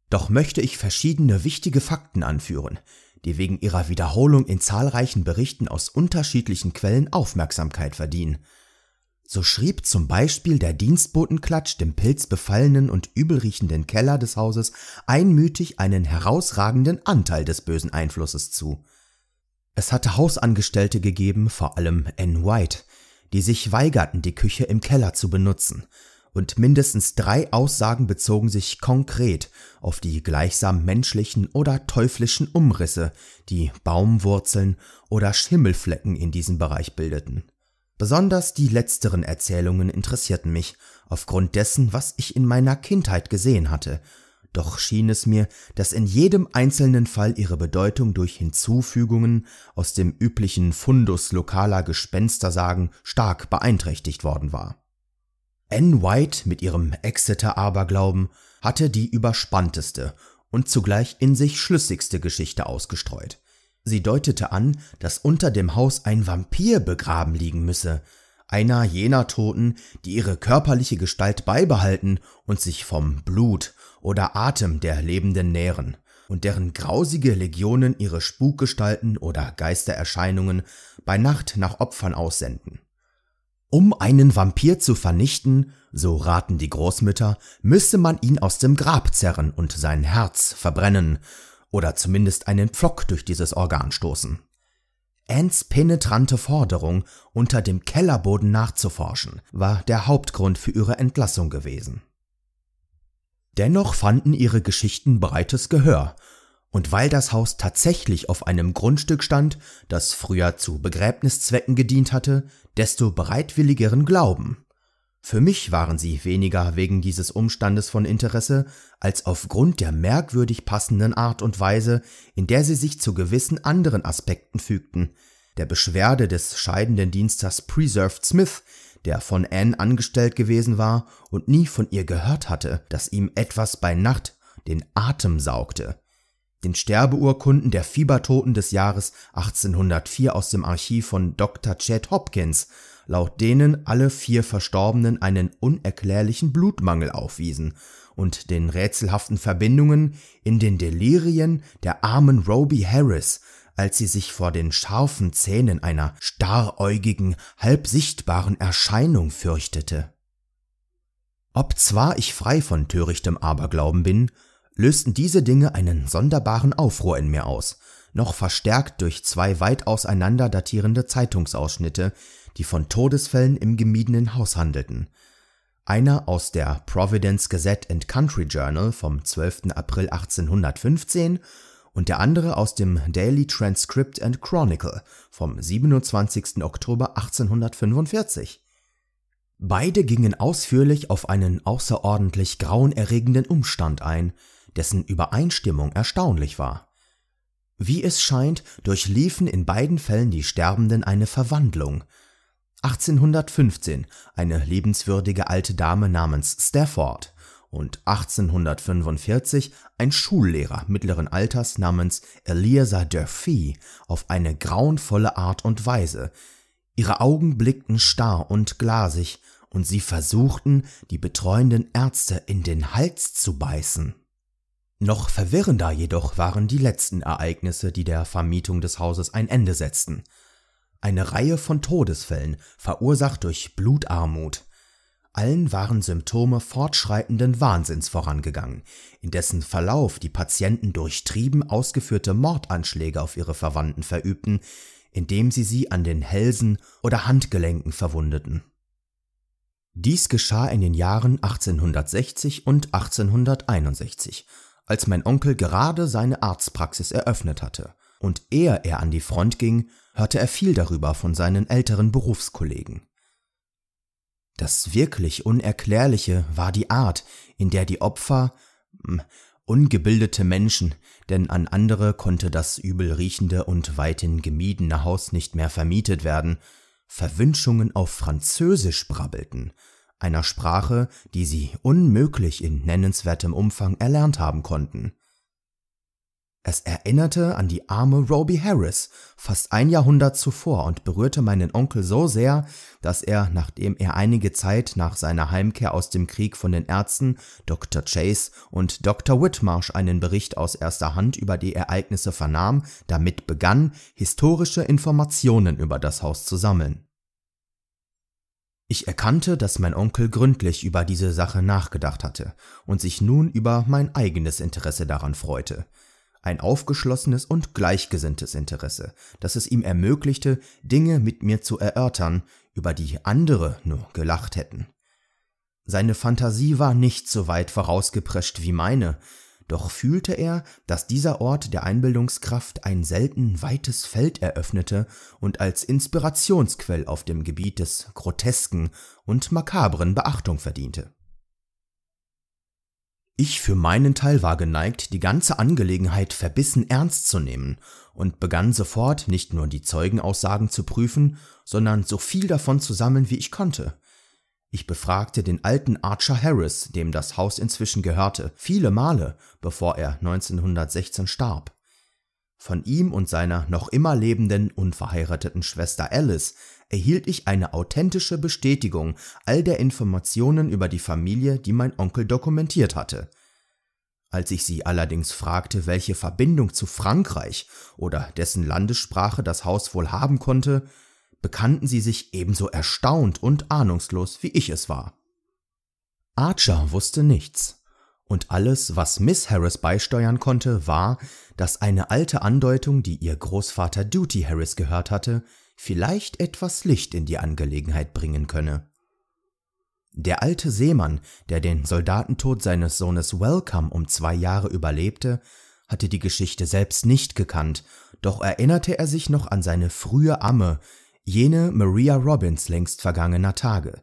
Doch möchte ich verschiedene wichtige Fakten anführen, die wegen ihrer Wiederholung in zahlreichen Berichten aus unterschiedlichen Quellen Aufmerksamkeit verdienen. So schrieb zum Beispiel der Dienstbotenklatsch dem pilzbefallenen und übelriechenden Keller des Hauses einmütig einen herausragenden Anteil des bösen Einflusses zu. Es hatte Hausangestellte gegeben, vor allem Anne White, die sich weigerten, die Küche im Keller zu benutzen – und mindestens drei Aussagen bezogen sich konkret auf die gleichsam menschlichen oder teuflischen Umrisse, die Baumwurzeln oder Schimmelflecken in diesem Bereich bildeten. Besonders die letzteren Erzählungen interessierten mich, aufgrund dessen, was ich in meiner Kindheit gesehen hatte, doch schien es mir, dass in jedem einzelnen Fall ihre Bedeutung durch Hinzufügungen aus dem üblichen Fundus lokaler Gespenstersagen stark beeinträchtigt worden war. Anne White mit ihrem Exeter-Aberglauben hatte die überspannteste und zugleich in sich schlüssigste Geschichte ausgestreut. Sie deutete an, dass unter dem Haus ein Vampir begraben liegen müsse, einer jener Toten, die ihre körperliche Gestalt beibehalten und sich vom Blut oder Atem der Lebenden nähren, und deren grausige Legionen ihre Spukgestalten oder Geistererscheinungen bei Nacht nach Opfern aussenden. Um einen Vampir zu vernichten, so raten die Großmütter, müsse man ihn aus dem Grab zerren und sein Herz verbrennen oder zumindest einen Pflock durch dieses Organ stoßen. Anns penetrante Forderung, unter dem Kellerboden nachzuforschen, war der Hauptgrund für ihre Entlassung gewesen. Dennoch fanden ihre Geschichten breites Gehör und weil das Haus tatsächlich auf einem Grundstück stand, das früher zu Begräbniszwecken gedient hatte, desto bereitwilligeren Glauben. Für mich waren sie weniger wegen dieses Umstandes von Interesse, als aufgrund der merkwürdig passenden Art und Weise, in der sie sich zu gewissen anderen Aspekten fügten, der Beschwerde des scheidenden Diensters Preserved Smith, der von Anne angestellt gewesen war und nie von ihr gehört hatte, dass ihm etwas bei Nacht den Atem saugte, den Sterbeurkunden der Fiebertoten des Jahres 1804 aus dem Archiv von Dr. Chad Hopkins, laut denen alle vier Verstorbenen einen unerklärlichen Blutmangel aufwiesen und den rätselhaften Verbindungen in den Delirien der armen Roby Harris, als sie sich vor den scharfen Zähnen einer starräugigen, halb sichtbaren Erscheinung fürchtete. Ob zwar ich frei von törichtem Aberglauben bin, lösten diese Dinge einen sonderbaren Aufruhr in mir aus, noch verstärkt durch zwei weit auseinander datierende Zeitungsausschnitte, die von Todesfällen im gemiedenen Haus handelten. Einer aus der Providence Gazette and Country Journal vom 12. April 1815 und der andere aus dem Daily Transcript and Chronicle vom 27. Oktober 1845. Beide gingen ausführlich auf einen außerordentlich grauenerregenden Umstand ein, dessen Übereinstimmung erstaunlich war. Wie es scheint, durchliefen in beiden Fällen die Sterbenden eine Verwandlung. 1815 eine liebenswürdige alte Dame namens Stafford und 1845 ein Schullehrer mittleren Alters namens Eliasa Durfee auf eine grauenvolle Art und Weise. Ihre Augen blickten starr und glasig, und sie versuchten, die betreuenden Ärzte in den Hals zu beißen. Noch verwirrender jedoch waren die letzten Ereignisse, die der Vermietung des Hauses ein Ende setzten. Eine Reihe von Todesfällen, verursacht durch Blutarmut. Allen waren Symptome fortschreitenden Wahnsinns vorangegangen, in dessen Verlauf die Patienten durchtrieben ausgeführte Mordanschläge auf ihre Verwandten verübten, indem sie sie an den Hälsen oder Handgelenken verwundeten. Dies geschah in den Jahren 1860 und 1861 als mein Onkel gerade seine Arztpraxis eröffnet hatte. Und ehe er an die Front ging, hörte er viel darüber von seinen älteren Berufskollegen. Das wirklich Unerklärliche war die Art, in der die Opfer hm, ungebildete Menschen, denn an andere konnte das übelriechende und weithin gemiedene Haus nicht mehr vermietet werden, Verwünschungen auf Französisch brabbelten – einer Sprache, die sie unmöglich in nennenswertem Umfang erlernt haben konnten. Es erinnerte an die arme Roby Harris fast ein Jahrhundert zuvor und berührte meinen Onkel so sehr, dass er, nachdem er einige Zeit nach seiner Heimkehr aus dem Krieg von den Ärzten Dr. Chase und Dr. Whitmarsh einen Bericht aus erster Hand über die Ereignisse vernahm, damit begann, historische Informationen über das Haus zu sammeln. Ich erkannte, dass mein Onkel gründlich über diese Sache nachgedacht hatte und sich nun über mein eigenes Interesse daran freute. Ein aufgeschlossenes und gleichgesinntes Interesse, das es ihm ermöglichte, Dinge mit mir zu erörtern, über die andere nur gelacht hätten. Seine Fantasie war nicht so weit vorausgeprescht wie meine, doch fühlte er, dass dieser Ort der Einbildungskraft ein selten weites Feld eröffnete und als Inspirationsquell auf dem Gebiet des Grotesken und Makabren Beachtung verdiente. Ich für meinen Teil war geneigt, die ganze Angelegenheit verbissen ernst zu nehmen und begann sofort nicht nur die Zeugenaussagen zu prüfen, sondern so viel davon zu sammeln, wie ich konnte, ich befragte den alten Archer Harris, dem das Haus inzwischen gehörte, viele Male, bevor er 1916 starb. Von ihm und seiner noch immer lebenden, unverheirateten Schwester Alice erhielt ich eine authentische Bestätigung all der Informationen über die Familie, die mein Onkel dokumentiert hatte. Als ich sie allerdings fragte, welche Verbindung zu Frankreich oder dessen Landessprache das Haus wohl haben konnte, bekannten sie sich ebenso erstaunt und ahnungslos, wie ich es war. Archer wusste nichts, und alles, was Miss Harris beisteuern konnte, war, dass eine alte Andeutung, die ihr Großvater Duty Harris gehört hatte, vielleicht etwas Licht in die Angelegenheit bringen könne. Der alte Seemann, der den Soldatentod seines Sohnes Welcome um zwei Jahre überlebte, hatte die Geschichte selbst nicht gekannt, doch erinnerte er sich noch an seine frühe Amme, jene Maria Robbins längst vergangener Tage.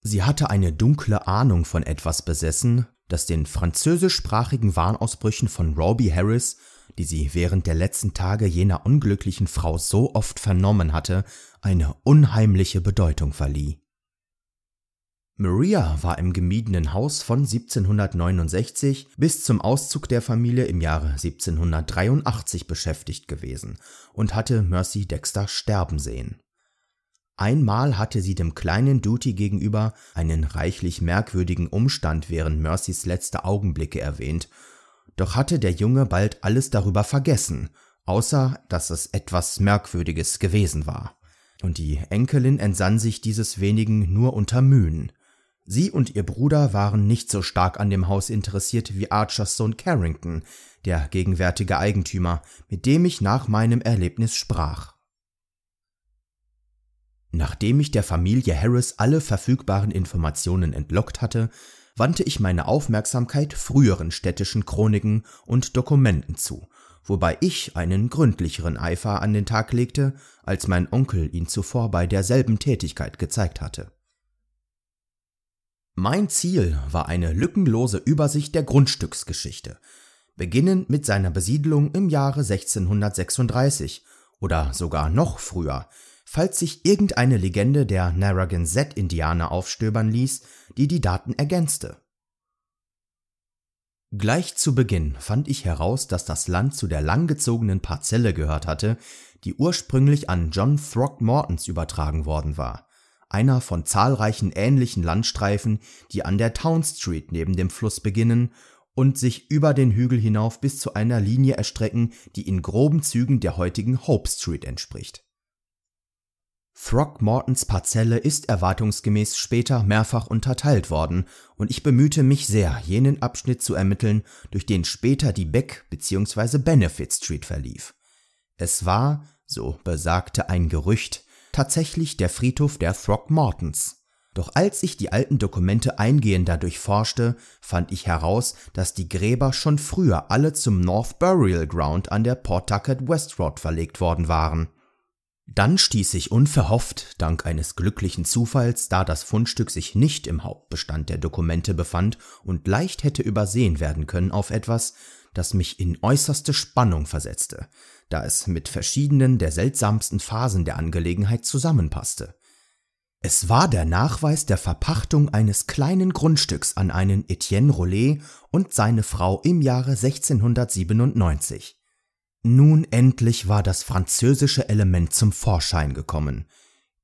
Sie hatte eine dunkle Ahnung von etwas besessen, das den französischsprachigen Warnausbrüchen von Robbie Harris, die sie während der letzten Tage jener unglücklichen Frau so oft vernommen hatte, eine unheimliche Bedeutung verlieh. Maria war im gemiedenen Haus von 1769 bis zum Auszug der Familie im Jahre 1783 beschäftigt gewesen und hatte Mercy Dexter sterben sehen. Einmal hatte sie dem kleinen Duty gegenüber einen reichlich merkwürdigen Umstand während Mercys letzte Augenblicke erwähnt, doch hatte der Junge bald alles darüber vergessen, außer dass es etwas Merkwürdiges gewesen war. Und die Enkelin entsann sich dieses wenigen nur unter Mühen. Sie und ihr Bruder waren nicht so stark an dem Haus interessiert wie Archers Sohn Carrington, der gegenwärtige Eigentümer, mit dem ich nach meinem Erlebnis sprach. Nachdem ich der Familie Harris alle verfügbaren Informationen entlockt hatte, wandte ich meine Aufmerksamkeit früheren städtischen Chroniken und Dokumenten zu, wobei ich einen gründlicheren Eifer an den Tag legte, als mein Onkel ihn zuvor bei derselben Tätigkeit gezeigt hatte. Mein Ziel war eine lückenlose Übersicht der Grundstücksgeschichte, beginnend mit seiner Besiedlung im Jahre 1636 oder sogar noch früher – falls sich irgendeine Legende der Narragansett-Indianer aufstöbern ließ, die die Daten ergänzte. Gleich zu Beginn fand ich heraus, dass das Land zu der langgezogenen Parzelle gehört hatte, die ursprünglich an John Throckmortons übertragen worden war, einer von zahlreichen ähnlichen Landstreifen, die an der Town Street neben dem Fluss beginnen und sich über den Hügel hinauf bis zu einer Linie erstrecken, die in groben Zügen der heutigen Hope Street entspricht. Throckmortons Parzelle ist erwartungsgemäß später mehrfach unterteilt worden und ich bemühte mich sehr, jenen Abschnitt zu ermitteln, durch den später die Beck- bzw. Benefit Street verlief. Es war, so besagte ein Gerücht, tatsächlich der Friedhof der Throckmortons. Doch als ich die alten Dokumente eingehender durchforschte, fand ich heraus, dass die Gräber schon früher alle zum North Burial Ground an der Pawtucket West Road verlegt worden waren. Dann stieß ich unverhofft, dank eines glücklichen Zufalls, da das Fundstück sich nicht im Hauptbestand der Dokumente befand und leicht hätte übersehen werden können, auf etwas, das mich in äußerste Spannung versetzte, da es mit verschiedenen der seltsamsten Phasen der Angelegenheit zusammenpasste. Es war der Nachweis der Verpachtung eines kleinen Grundstücks an einen Etienne Rollet und seine Frau im Jahre 1697. Nun endlich war das französische Element zum Vorschein gekommen.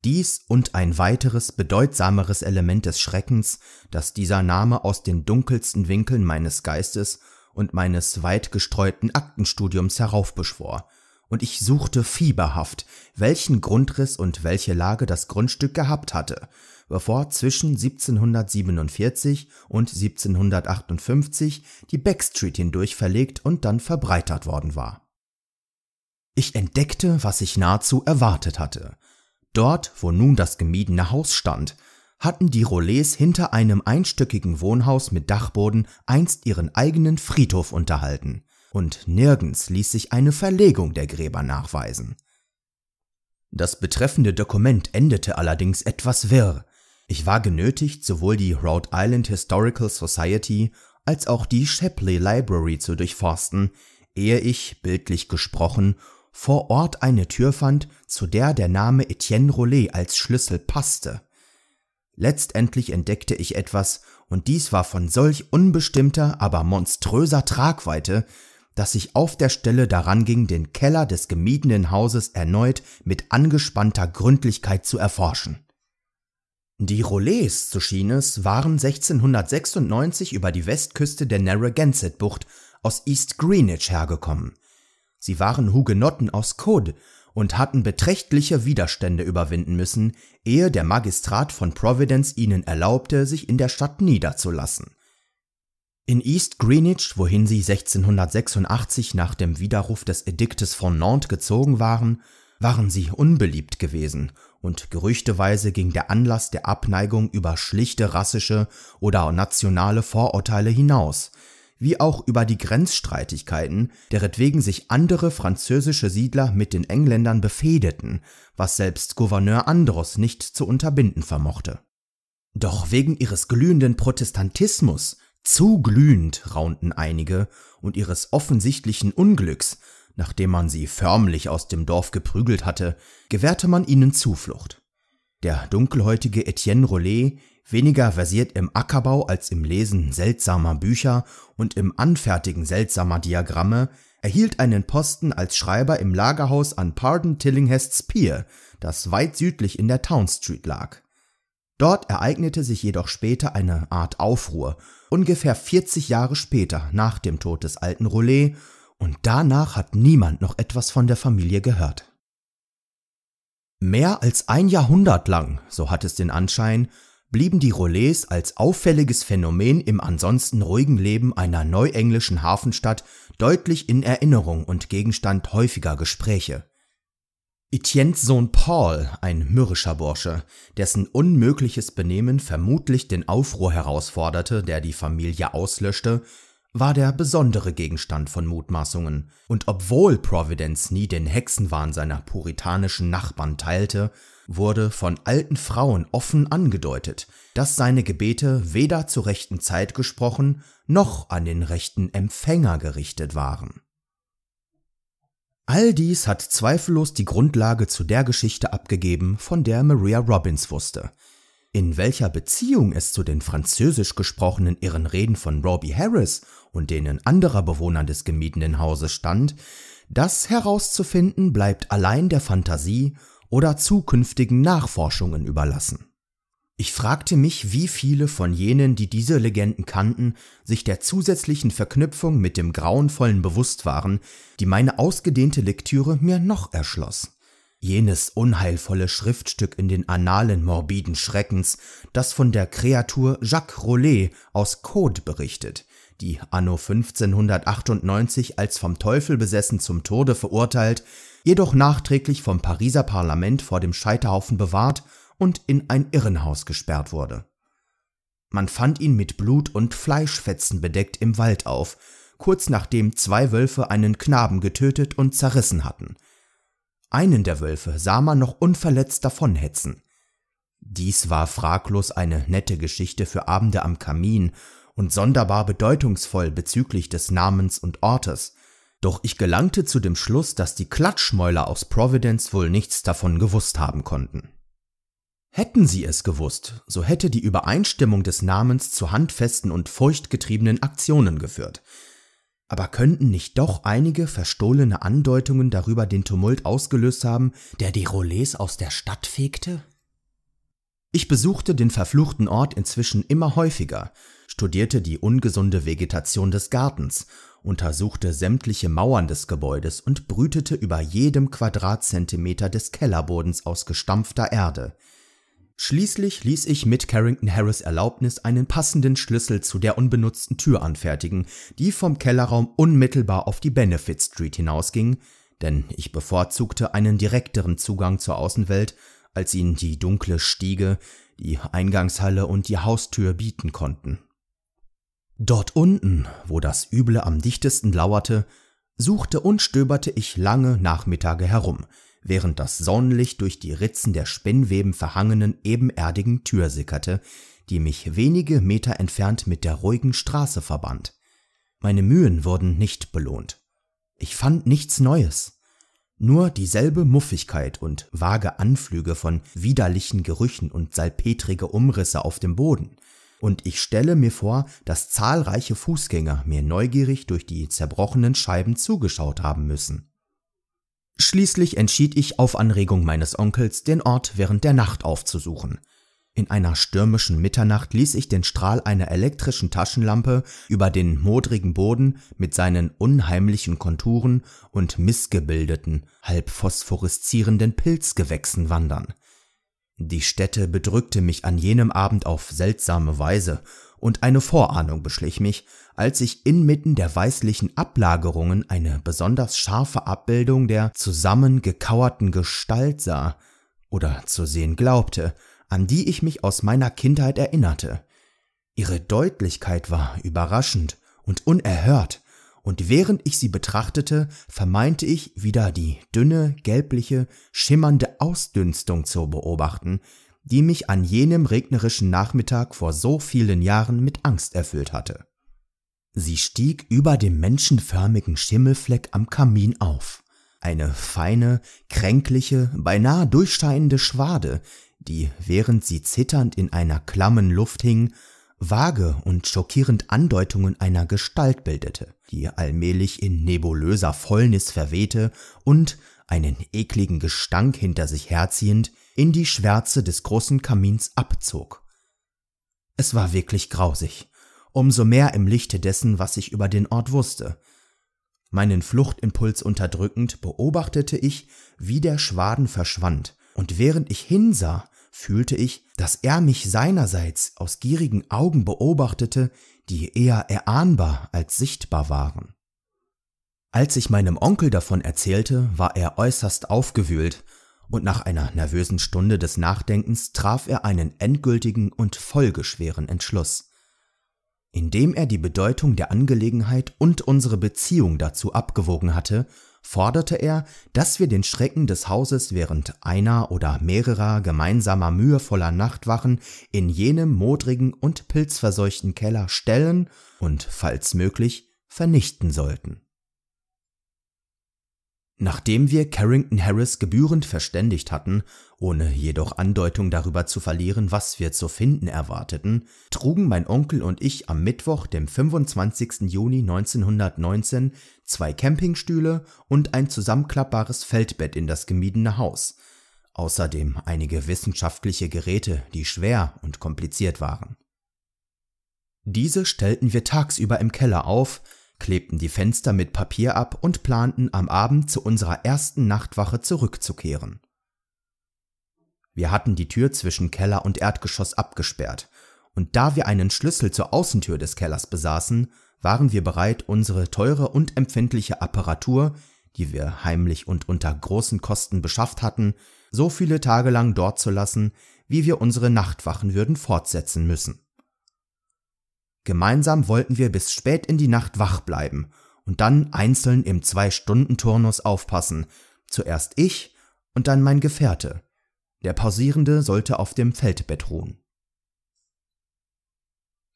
Dies und ein weiteres bedeutsameres Element des Schreckens, das dieser Name aus den dunkelsten Winkeln meines Geistes und meines weit gestreuten Aktenstudiums heraufbeschwor, und ich suchte fieberhaft, welchen Grundriss und welche Lage das Grundstück gehabt hatte, bevor zwischen 1747 und 1758 die Backstreet hindurch verlegt und dann verbreitert worden war ich entdeckte, was ich nahezu erwartet hatte. Dort, wo nun das gemiedene Haus stand, hatten die Rollets hinter einem einstöckigen Wohnhaus mit Dachboden einst ihren eigenen Friedhof unterhalten, und nirgends ließ sich eine Verlegung der Gräber nachweisen. Das betreffende Dokument endete allerdings etwas wirr. Ich war genötigt, sowohl die Rhode Island Historical Society als auch die Shepley Library zu durchforsten, ehe ich, bildlich gesprochen, vor Ort eine Tür fand, zu der der Name Etienne Rollet als Schlüssel passte. Letztendlich entdeckte ich etwas, und dies war von solch unbestimmter, aber monströser Tragweite, dass ich auf der Stelle daran ging, den Keller des gemiedenen Hauses erneut mit angespannter Gründlichkeit zu erforschen. Die Rollets, so schien es, waren 1696 über die Westküste der Narragansett-Bucht aus East Greenwich hergekommen Sie waren Hugenotten aus Code und hatten beträchtliche Widerstände überwinden müssen, ehe der Magistrat von Providence ihnen erlaubte, sich in der Stadt niederzulassen. In East Greenwich, wohin sie 1686 nach dem Widerruf des Ediktes von Nantes gezogen waren, waren sie unbeliebt gewesen, und gerüchteweise ging der Anlass der Abneigung über schlichte rassische oder nationale Vorurteile hinaus, wie auch über die Grenzstreitigkeiten, deretwegen sich andere französische Siedler mit den Engländern befehdeten, was selbst Gouverneur Andros nicht zu unterbinden vermochte. Doch wegen ihres glühenden Protestantismus, zu glühend, raunten einige, und ihres offensichtlichen Unglücks, nachdem man sie förmlich aus dem Dorf geprügelt hatte, gewährte man ihnen Zuflucht. Der dunkelhäutige Etienne Rollet weniger versiert im Ackerbau als im Lesen seltsamer Bücher und im Anfertigen seltsamer Diagramme, erhielt einen Posten als Schreiber im Lagerhaus an Pardon Tillinghests Pier, das weit südlich in der Town Street lag. Dort ereignete sich jedoch später eine Art Aufruhr, ungefähr 40 Jahre später nach dem Tod des alten Rollet, und danach hat niemand noch etwas von der Familie gehört. Mehr als ein Jahrhundert lang, so hat es den Anschein, blieben die Relais als auffälliges Phänomen im ansonsten ruhigen Leben einer neuenglischen Hafenstadt deutlich in Erinnerung und Gegenstand häufiger Gespräche. Etiennes Sohn Paul, ein mürrischer Bursche, dessen unmögliches Benehmen vermutlich den Aufruhr herausforderte, der die Familie auslöschte, war der besondere Gegenstand von Mutmaßungen, und obwohl Providence nie den Hexenwahn seiner puritanischen Nachbarn teilte, wurde von alten Frauen offen angedeutet, dass seine Gebete weder zur rechten Zeit gesprochen noch an den rechten Empfänger gerichtet waren. All dies hat zweifellos die Grundlage zu der Geschichte abgegeben, von der Maria Robbins wusste. In welcher Beziehung es zu den französisch gesprochenen irren Reden von Robbie Harris und denen anderer Bewohner des gemiedenen Hauses stand, das herauszufinden bleibt allein der Fantasie oder zukünftigen Nachforschungen überlassen. Ich fragte mich, wie viele von jenen, die diese Legenden kannten, sich der zusätzlichen Verknüpfung mit dem Grauenvollen bewusst waren, die meine ausgedehnte Lektüre mir noch erschloss. Jenes unheilvolle Schriftstück in den Annalen morbiden Schreckens, das von der Kreatur Jacques Rollet aus Code berichtet, die anno 1598 als vom Teufel besessen zum Tode verurteilt, jedoch nachträglich vom Pariser Parlament vor dem Scheiterhaufen bewahrt und in ein Irrenhaus gesperrt wurde. Man fand ihn mit Blut und Fleischfetzen bedeckt im Wald auf, kurz nachdem zwei Wölfe einen Knaben getötet und zerrissen hatten. Einen der Wölfe sah man noch unverletzt davonhetzen. Dies war fraglos eine nette Geschichte für Abende am Kamin und sonderbar bedeutungsvoll bezüglich des Namens und Ortes, doch ich gelangte zu dem Schluss, dass die Klatschmäuler aus Providence wohl nichts davon gewusst haben konnten. Hätten sie es gewusst, so hätte die Übereinstimmung des Namens zu handfesten und furchtgetriebenen Aktionen geführt. Aber könnten nicht doch einige verstohlene Andeutungen darüber den Tumult ausgelöst haben, der die Rolets aus der Stadt fegte? Ich besuchte den verfluchten Ort inzwischen immer häufiger, studierte die ungesunde Vegetation des Gartens, untersuchte sämtliche Mauern des Gebäudes und brütete über jedem Quadratzentimeter des Kellerbodens aus gestampfter Erde. Schließlich ließ ich mit Carrington Harris Erlaubnis einen passenden Schlüssel zu der unbenutzten Tür anfertigen, die vom Kellerraum unmittelbar auf die Benefit Street hinausging, denn ich bevorzugte einen direkteren Zugang zur Außenwelt, als ihn die dunkle Stiege, die Eingangshalle und die Haustür bieten konnten. Dort unten, wo das Üble am dichtesten lauerte, suchte und stöberte ich lange Nachmittage herum, während das Sonnenlicht durch die Ritzen der Spinnweben verhangenen ebenerdigen Tür sickerte, die mich wenige Meter entfernt mit der ruhigen Straße verband. Meine Mühen wurden nicht belohnt. Ich fand nichts Neues. Nur dieselbe Muffigkeit und vage Anflüge von widerlichen Gerüchen und salpetrige Umrisse auf dem Boden – und ich stelle mir vor, dass zahlreiche Fußgänger mir neugierig durch die zerbrochenen Scheiben zugeschaut haben müssen. Schließlich entschied ich auf Anregung meines Onkels, den Ort während der Nacht aufzusuchen. In einer stürmischen Mitternacht ließ ich den Strahl einer elektrischen Taschenlampe über den modrigen Boden mit seinen unheimlichen Konturen und missgebildeten, halb phosphoreszierenden Pilzgewächsen wandern. Die Stätte bedrückte mich an jenem Abend auf seltsame Weise, und eine Vorahnung beschlich mich, als ich inmitten der weißlichen Ablagerungen eine besonders scharfe Abbildung der zusammengekauerten Gestalt sah oder zu sehen glaubte, an die ich mich aus meiner Kindheit erinnerte. Ihre Deutlichkeit war überraschend und unerhört, und während ich sie betrachtete, vermeinte ich wieder die dünne, gelbliche, schimmernde Ausdünstung zu beobachten, die mich an jenem regnerischen Nachmittag vor so vielen Jahren mit Angst erfüllt hatte. Sie stieg über dem menschenförmigen Schimmelfleck am Kamin auf. Eine feine, kränkliche, beinahe durchscheinende Schwade, die, während sie zitternd in einer klammen Luft hing, vage und schockierend Andeutungen einer Gestalt bildete, die allmählich in nebulöser Fäulnis verwehte und, einen ekligen Gestank hinter sich herziehend, in die Schwärze des großen Kamins abzog. Es war wirklich grausig, umso mehr im Lichte dessen, was ich über den Ort wusste. Meinen Fluchtimpuls unterdrückend beobachtete ich, wie der Schwaden verschwand, und während ich hinsah, fühlte ich, dass er mich seinerseits aus gierigen Augen beobachtete, die eher erahnbar als sichtbar waren. Als ich meinem Onkel davon erzählte, war er äußerst aufgewühlt, und nach einer nervösen Stunde des Nachdenkens traf er einen endgültigen und folgeschweren Entschluss, indem er die Bedeutung der Angelegenheit und unsere Beziehung dazu abgewogen hatte forderte er, dass wir den Schrecken des Hauses während einer oder mehrerer gemeinsamer mühevoller Nachtwachen in jenem modrigen und pilzverseuchten Keller stellen und, falls möglich, vernichten sollten Nachdem wir Carrington Harris gebührend verständigt hatten, ohne jedoch Andeutung darüber zu verlieren, was wir zu finden erwarteten, trugen mein Onkel und ich am Mittwoch, dem 25. Juni 1919, zwei Campingstühle und ein zusammenklappbares Feldbett in das gemiedene Haus, außerdem einige wissenschaftliche Geräte, die schwer und kompliziert waren. Diese stellten wir tagsüber im Keller auf, klebten die Fenster mit Papier ab und planten am Abend zu unserer ersten Nachtwache zurückzukehren. Wir hatten die Tür zwischen Keller und Erdgeschoss abgesperrt, und da wir einen Schlüssel zur Außentür des Kellers besaßen, waren wir bereit, unsere teure und empfindliche Apparatur, die wir heimlich und unter großen Kosten beschafft hatten, so viele Tage lang dort zu lassen, wie wir unsere Nachtwachen würden fortsetzen müssen. Gemeinsam wollten wir bis spät in die Nacht wach bleiben und dann einzeln im Zwei-Stunden-Turnus aufpassen, zuerst ich und dann mein Gefährte. Der Pausierende sollte auf dem Feldbett ruhen.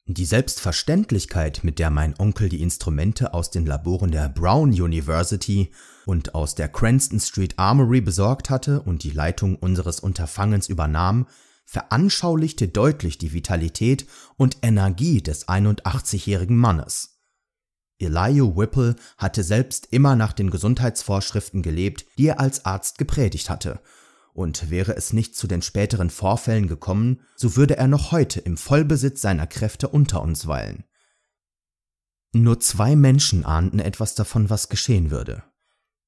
Die Selbstverständlichkeit, mit der mein Onkel die Instrumente aus den Laboren der Brown University und aus der Cranston Street Armory besorgt hatte und die Leitung unseres Unterfangens übernahm, veranschaulichte deutlich die Vitalität und Energie des 81-jährigen Mannes. Elihu Whipple hatte selbst immer nach den Gesundheitsvorschriften gelebt, die er als Arzt gepredigt hatte, und wäre es nicht zu den späteren Vorfällen gekommen, so würde er noch heute im Vollbesitz seiner Kräfte unter uns weilen. Nur zwei Menschen ahnten etwas davon, was geschehen würde.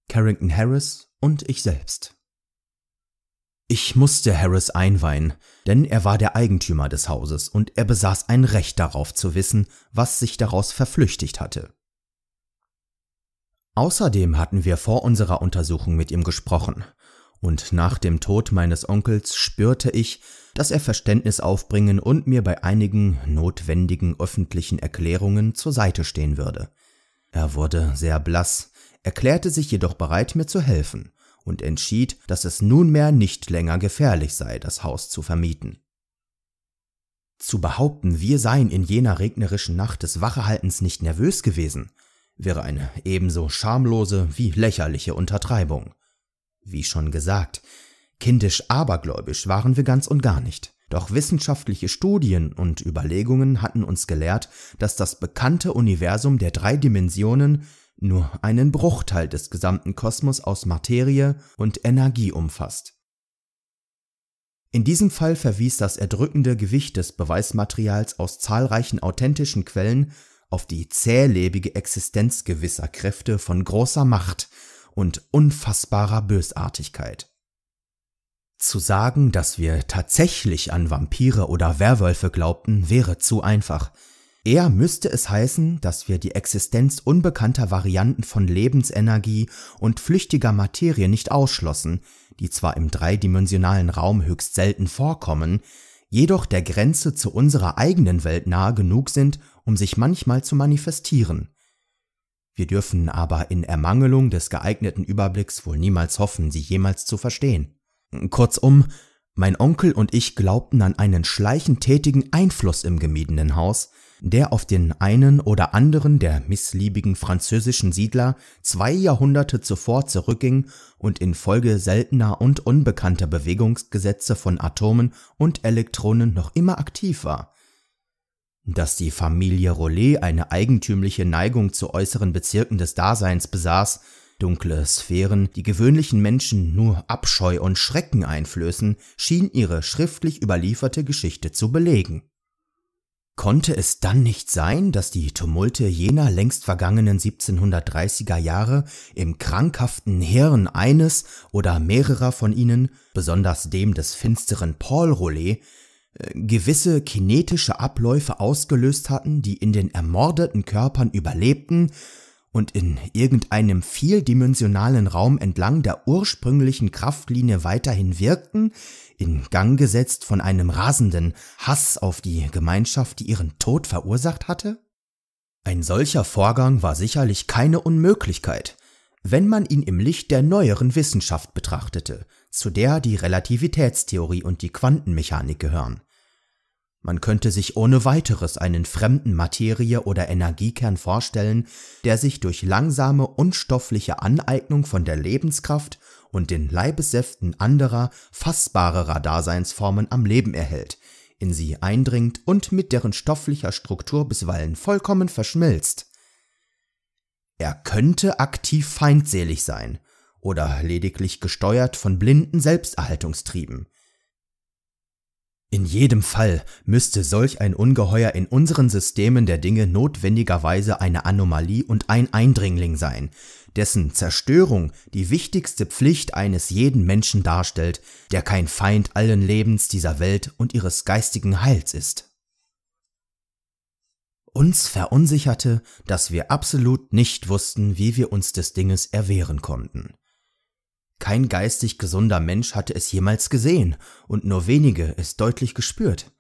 Carrington Harris und ich selbst. Ich musste Harris einweihen, denn er war der Eigentümer des Hauses und er besaß ein Recht darauf zu wissen, was sich daraus verflüchtigt hatte. Außerdem hatten wir vor unserer Untersuchung mit ihm gesprochen, und nach dem Tod meines Onkels spürte ich, dass er Verständnis aufbringen und mir bei einigen notwendigen öffentlichen Erklärungen zur Seite stehen würde. Er wurde sehr blass, erklärte sich jedoch bereit, mir zu helfen und entschied, dass es nunmehr nicht länger gefährlich sei, das Haus zu vermieten. Zu behaupten, wir seien in jener regnerischen Nacht des Wachehaltens nicht nervös gewesen, wäre eine ebenso schamlose wie lächerliche Untertreibung. Wie schon gesagt, kindisch abergläubisch waren wir ganz und gar nicht. Doch wissenschaftliche Studien und Überlegungen hatten uns gelehrt, dass das bekannte Universum der drei Dimensionen nur einen Bruchteil des gesamten Kosmos aus Materie und Energie umfasst. In diesem Fall verwies das erdrückende Gewicht des Beweismaterials aus zahlreichen authentischen Quellen auf die zählebige Existenz gewisser Kräfte von großer Macht und unfassbarer Bösartigkeit. Zu sagen, dass wir tatsächlich an Vampire oder Werwölfe glaubten, wäre zu einfach – Eher müsste es heißen, dass wir die Existenz unbekannter Varianten von Lebensenergie und flüchtiger Materie nicht ausschlossen, die zwar im dreidimensionalen Raum höchst selten vorkommen, jedoch der Grenze zu unserer eigenen Welt nahe genug sind, um sich manchmal zu manifestieren. Wir dürfen aber in Ermangelung des geeigneten Überblicks wohl niemals hoffen, sie jemals zu verstehen. Kurzum, mein Onkel und ich glaubten an einen schleichend tätigen Einfluss im gemiedenen Haus, der auf den einen oder anderen der missliebigen französischen Siedler zwei Jahrhunderte zuvor zurückging und infolge seltener und unbekannter Bewegungsgesetze von Atomen und Elektronen noch immer aktiv war. Dass die Familie Rollet eine eigentümliche Neigung zu äußeren Bezirken des Daseins besaß, dunkle Sphären, die gewöhnlichen Menschen nur Abscheu und Schrecken einflößen, schien ihre schriftlich überlieferte Geschichte zu belegen. Konnte es dann nicht sein, dass die Tumulte jener längst vergangenen 1730er Jahre im krankhaften Hirn eines oder mehrerer von ihnen, besonders dem des finsteren Paul Rollet, äh, gewisse kinetische Abläufe ausgelöst hatten, die in den ermordeten Körpern überlebten und in irgendeinem vieldimensionalen Raum entlang der ursprünglichen Kraftlinie weiterhin wirkten, in Gang gesetzt von einem rasenden Hass auf die Gemeinschaft, die ihren Tod verursacht hatte? Ein solcher Vorgang war sicherlich keine Unmöglichkeit, wenn man ihn im Licht der neueren Wissenschaft betrachtete, zu der die Relativitätstheorie und die Quantenmechanik gehören. Man könnte sich ohne weiteres einen fremden Materie- oder Energiekern vorstellen, der sich durch langsame, unstoffliche Aneignung von der Lebenskraft und den Leibessäften anderer, fassbarerer Daseinsformen am Leben erhält, in sie eindringt und mit deren stofflicher Struktur bisweilen vollkommen verschmilzt. Er könnte aktiv feindselig sein oder lediglich gesteuert von blinden Selbsterhaltungstrieben. In jedem Fall müsste solch ein Ungeheuer in unseren Systemen der Dinge notwendigerweise eine Anomalie und ein Eindringling sein, dessen Zerstörung die wichtigste Pflicht eines jeden Menschen darstellt, der kein Feind allen Lebens dieser Welt und ihres geistigen Heils ist. Uns verunsicherte, dass wir absolut nicht wussten, wie wir uns des Dinges erwehren konnten. Kein geistig gesunder Mensch hatte es jemals gesehen und nur wenige es deutlich gespürt.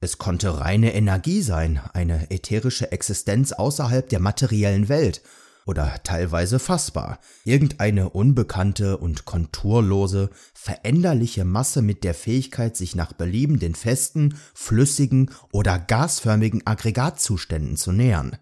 Es konnte reine Energie sein, eine ätherische Existenz außerhalb der materiellen Welt oder teilweise fassbar. Irgendeine unbekannte und konturlose, veränderliche Masse mit der Fähigkeit, sich nach Belieben den festen, flüssigen oder gasförmigen Aggregatzuständen zu nähern.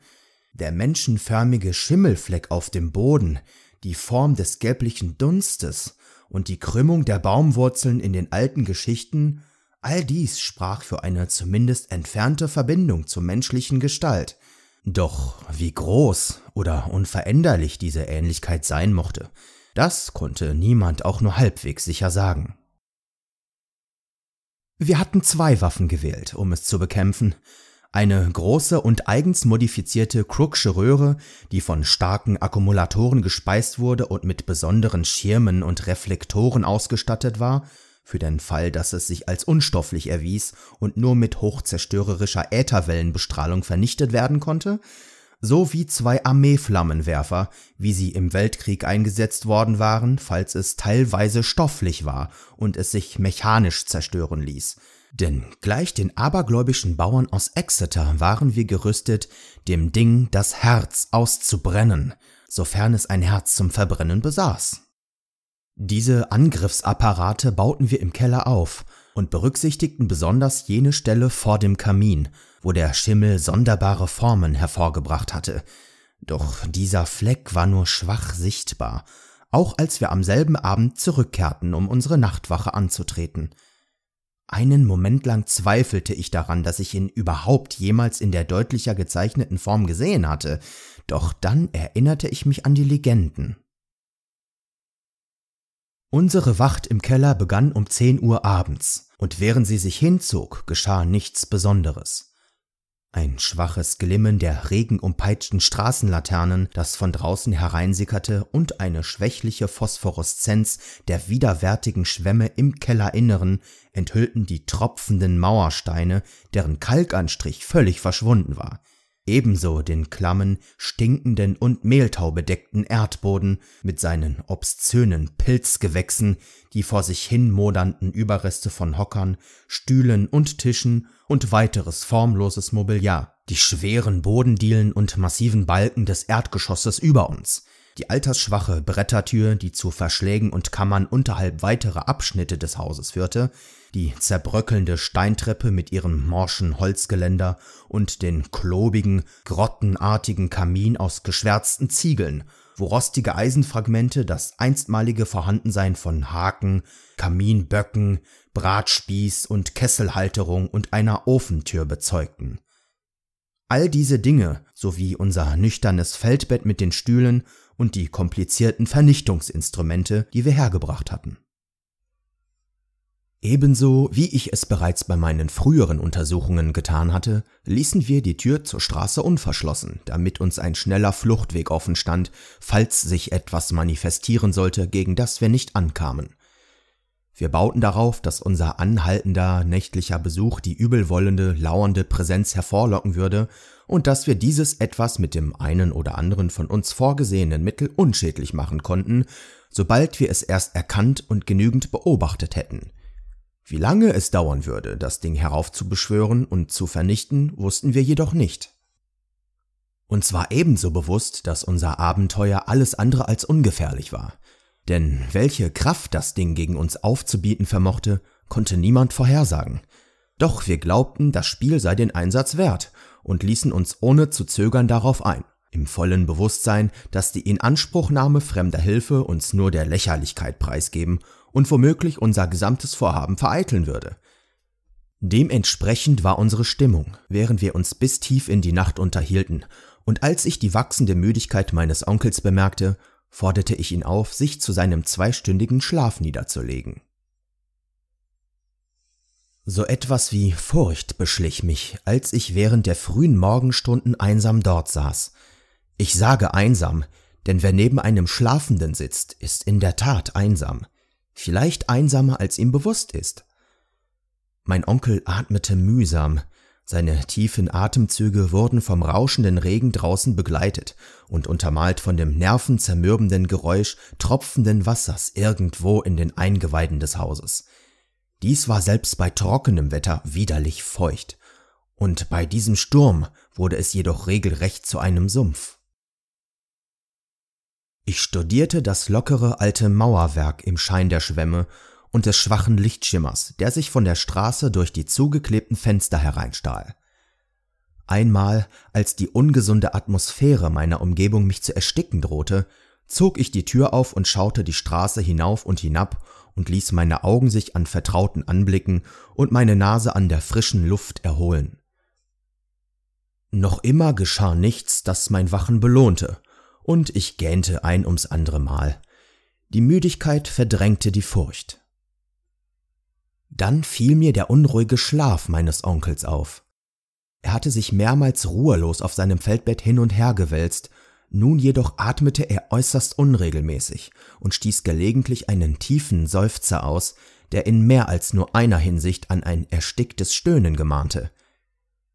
Der menschenförmige Schimmelfleck auf dem Boden, die Form des gelblichen Dunstes und die Krümmung der Baumwurzeln in den alten Geschichten, all dies sprach für eine zumindest entfernte Verbindung zur menschlichen Gestalt. Doch wie groß oder unveränderlich diese Ähnlichkeit sein mochte, das konnte niemand auch nur halbwegs sicher sagen. Wir hatten zwei Waffen gewählt, um es zu bekämpfen. Eine große und eigens modifizierte Krugsche Röhre, die von starken Akkumulatoren gespeist wurde und mit besonderen Schirmen und Reflektoren ausgestattet war, für den Fall, dass es sich als unstofflich erwies und nur mit hochzerstörerischer Ätherwellenbestrahlung vernichtet werden konnte, sowie zwei Armeeflammenwerfer, wie sie im Weltkrieg eingesetzt worden waren, falls es teilweise stofflich war und es sich mechanisch zerstören ließ. Denn gleich den abergläubischen Bauern aus Exeter waren wir gerüstet, dem Ding das Herz auszubrennen, sofern es ein Herz zum Verbrennen besaß. Diese Angriffsapparate bauten wir im Keller auf und berücksichtigten besonders jene Stelle vor dem Kamin, wo der Schimmel sonderbare Formen hervorgebracht hatte. Doch dieser Fleck war nur schwach sichtbar, auch als wir am selben Abend zurückkehrten, um unsere Nachtwache anzutreten. Einen Moment lang zweifelte ich daran, dass ich ihn überhaupt jemals in der deutlicher gezeichneten Form gesehen hatte, doch dann erinnerte ich mich an die Legenden. Unsere Wacht im Keller begann um 10 Uhr abends, und während sie sich hinzog, geschah nichts Besonderes. Ein schwaches Glimmen der regenumpeitschten Straßenlaternen, das von draußen hereinsickerte, und eine schwächliche Phosphoreszenz der widerwärtigen Schwämme im Kellerinneren enthüllten die tropfenden Mauersteine, deren Kalkanstrich völlig verschwunden war ebenso den klammen, stinkenden und mehltaubedeckten Erdboden mit seinen obszönen Pilzgewächsen, die vor sich hin modernden Überreste von Hockern, Stühlen und Tischen und weiteres formloses Mobiliar, die schweren Bodendielen und massiven Balken des Erdgeschosses über uns, die altersschwache Brettertür, die zu Verschlägen und Kammern unterhalb weiterer Abschnitte des Hauses führte, die zerbröckelnde Steintreppe mit ihrem morschen Holzgeländer und den klobigen, grottenartigen Kamin aus geschwärzten Ziegeln, wo rostige Eisenfragmente das einstmalige Vorhandensein von Haken, Kaminböcken, Bratspieß und Kesselhalterung und einer Ofentür bezeugten. All diese Dinge sowie unser nüchternes Feldbett mit den Stühlen und die komplizierten Vernichtungsinstrumente, die wir hergebracht hatten. Ebenso wie ich es bereits bei meinen früheren Untersuchungen getan hatte, ließen wir die Tür zur Straße unverschlossen, damit uns ein schneller Fluchtweg offen stand, falls sich etwas manifestieren sollte, gegen das wir nicht ankamen, wir bauten darauf, dass unser anhaltender nächtlicher Besuch die übelwollende, lauernde Präsenz hervorlocken würde und dass wir dieses etwas mit dem einen oder anderen von uns vorgesehenen Mittel unschädlich machen konnten, sobald wir es erst erkannt und genügend beobachtet hätten. Wie lange es dauern würde, das Ding heraufzubeschwören und zu vernichten, wussten wir jedoch nicht. Uns war ebenso bewusst, dass unser Abenteuer alles andere als ungefährlich war. Denn welche Kraft das Ding gegen uns aufzubieten vermochte, konnte niemand vorhersagen. Doch wir glaubten, das Spiel sei den Einsatz wert und ließen uns ohne zu zögern darauf ein, im vollen Bewusstsein, dass die Inanspruchnahme fremder Hilfe uns nur der Lächerlichkeit preisgeben und womöglich unser gesamtes Vorhaben vereiteln würde. Dementsprechend war unsere Stimmung, während wir uns bis tief in die Nacht unterhielten, und als ich die wachsende Müdigkeit meines Onkels bemerkte, forderte ich ihn auf, sich zu seinem zweistündigen Schlaf niederzulegen. So etwas wie Furcht beschlich mich, als ich während der frühen Morgenstunden einsam dort saß. Ich sage einsam, denn wer neben einem Schlafenden sitzt, ist in der Tat einsam, vielleicht einsamer als ihm bewusst ist. Mein Onkel atmete mühsam, seine tiefen Atemzüge wurden vom rauschenden Regen draußen begleitet und untermalt von dem nervenzermürbenden Geräusch tropfenden Wassers irgendwo in den Eingeweiden des Hauses. Dies war selbst bei trockenem Wetter widerlich feucht. Und bei diesem Sturm wurde es jedoch regelrecht zu einem Sumpf. Ich studierte das lockere alte Mauerwerk im Schein der Schwämme und des schwachen Lichtschimmers, der sich von der Straße durch die zugeklebten Fenster hereinstahl. Einmal, als die ungesunde Atmosphäre meiner Umgebung mich zu ersticken drohte, zog ich die Tür auf und schaute die Straße hinauf und hinab und ließ meine Augen sich an Vertrauten anblicken und meine Nase an der frischen Luft erholen. Noch immer geschah nichts, das mein Wachen belohnte, und ich gähnte ein ums andere Mal. Die Müdigkeit verdrängte die Furcht. Dann fiel mir der unruhige Schlaf meines Onkels auf. Er hatte sich mehrmals ruhelos auf seinem Feldbett hin und her gewälzt, nun jedoch atmete er äußerst unregelmäßig und stieß gelegentlich einen tiefen Seufzer aus, der in mehr als nur einer Hinsicht an ein ersticktes Stöhnen gemahnte.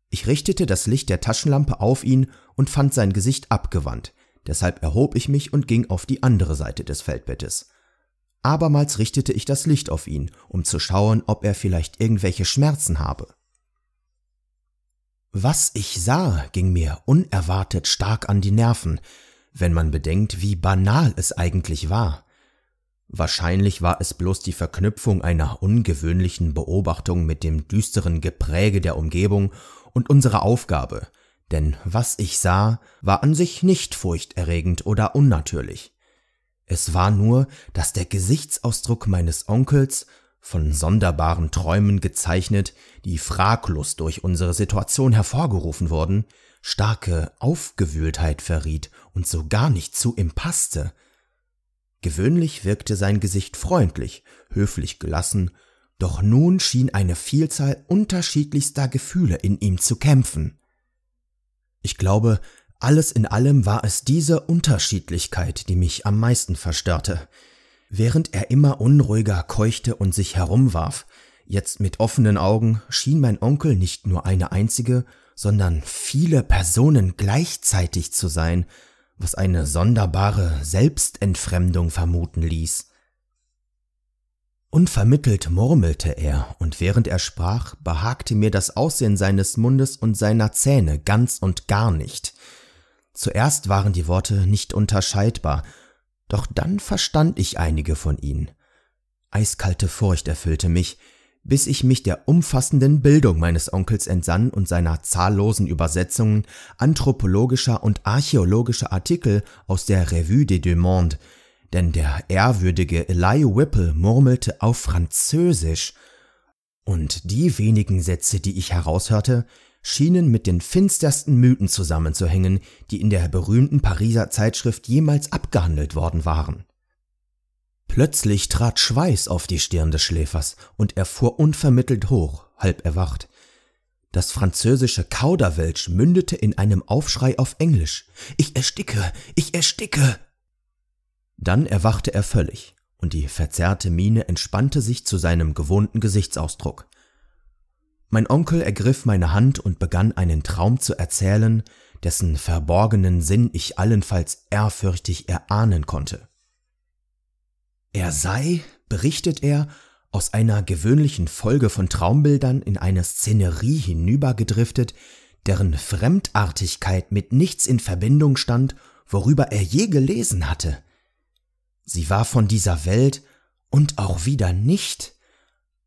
Ich richtete das Licht der Taschenlampe auf ihn und fand sein Gesicht abgewandt, deshalb erhob ich mich und ging auf die andere Seite des Feldbettes. Abermals richtete ich das Licht auf ihn, um zu schauen, ob er vielleicht irgendwelche Schmerzen habe. Was ich sah, ging mir unerwartet stark an die Nerven, wenn man bedenkt, wie banal es eigentlich war. Wahrscheinlich war es bloß die Verknüpfung einer ungewöhnlichen Beobachtung mit dem düsteren Gepräge der Umgebung und unserer Aufgabe, denn was ich sah, war an sich nicht furchterregend oder unnatürlich. Es war nur, dass der Gesichtsausdruck meines Onkels, von sonderbaren Träumen gezeichnet, die fraglos durch unsere Situation hervorgerufen wurden, starke Aufgewühltheit verriet und so gar nicht zu ihm passte. Gewöhnlich wirkte sein Gesicht freundlich, höflich gelassen, doch nun schien eine Vielzahl unterschiedlichster Gefühle in ihm zu kämpfen. Ich glaube, alles in allem war es diese Unterschiedlichkeit, die mich am meisten verstörte. Während er immer unruhiger keuchte und sich herumwarf, jetzt mit offenen Augen, schien mein Onkel nicht nur eine einzige, sondern viele Personen gleichzeitig zu sein, was eine sonderbare Selbstentfremdung vermuten ließ. Unvermittelt murmelte er, und während er sprach, behagte mir das Aussehen seines Mundes und seiner Zähne ganz und gar nicht. Zuerst waren die Worte nicht unterscheidbar, doch dann verstand ich einige von ihnen. Eiskalte Furcht erfüllte mich, bis ich mich der umfassenden Bildung meines Onkels entsann und seiner zahllosen Übersetzungen anthropologischer und archäologischer Artikel aus der Revue des Deux Mondes, denn der ehrwürdige Eli Whipple murmelte auf Französisch – und die wenigen Sätze, die ich heraushörte, schienen mit den finstersten Mythen zusammenzuhängen, die in der berühmten Pariser Zeitschrift jemals abgehandelt worden waren. Plötzlich trat Schweiß auf die Stirn des Schläfers und er fuhr unvermittelt hoch, halb erwacht. Das französische Kauderwelsch mündete in einem Aufschrei auf Englisch. Ich ersticke, ich ersticke! Dann erwachte er völlig und die verzerrte Miene entspannte sich zu seinem gewohnten Gesichtsausdruck. Mein Onkel ergriff meine Hand und begann einen Traum zu erzählen, dessen verborgenen Sinn ich allenfalls ehrfürchtig erahnen konnte. Er sei, berichtet er, aus einer gewöhnlichen Folge von Traumbildern in eine Szenerie hinübergedriftet, deren Fremdartigkeit mit nichts in Verbindung stand, worüber er je gelesen hatte. Sie war von dieser Welt und auch wieder nicht.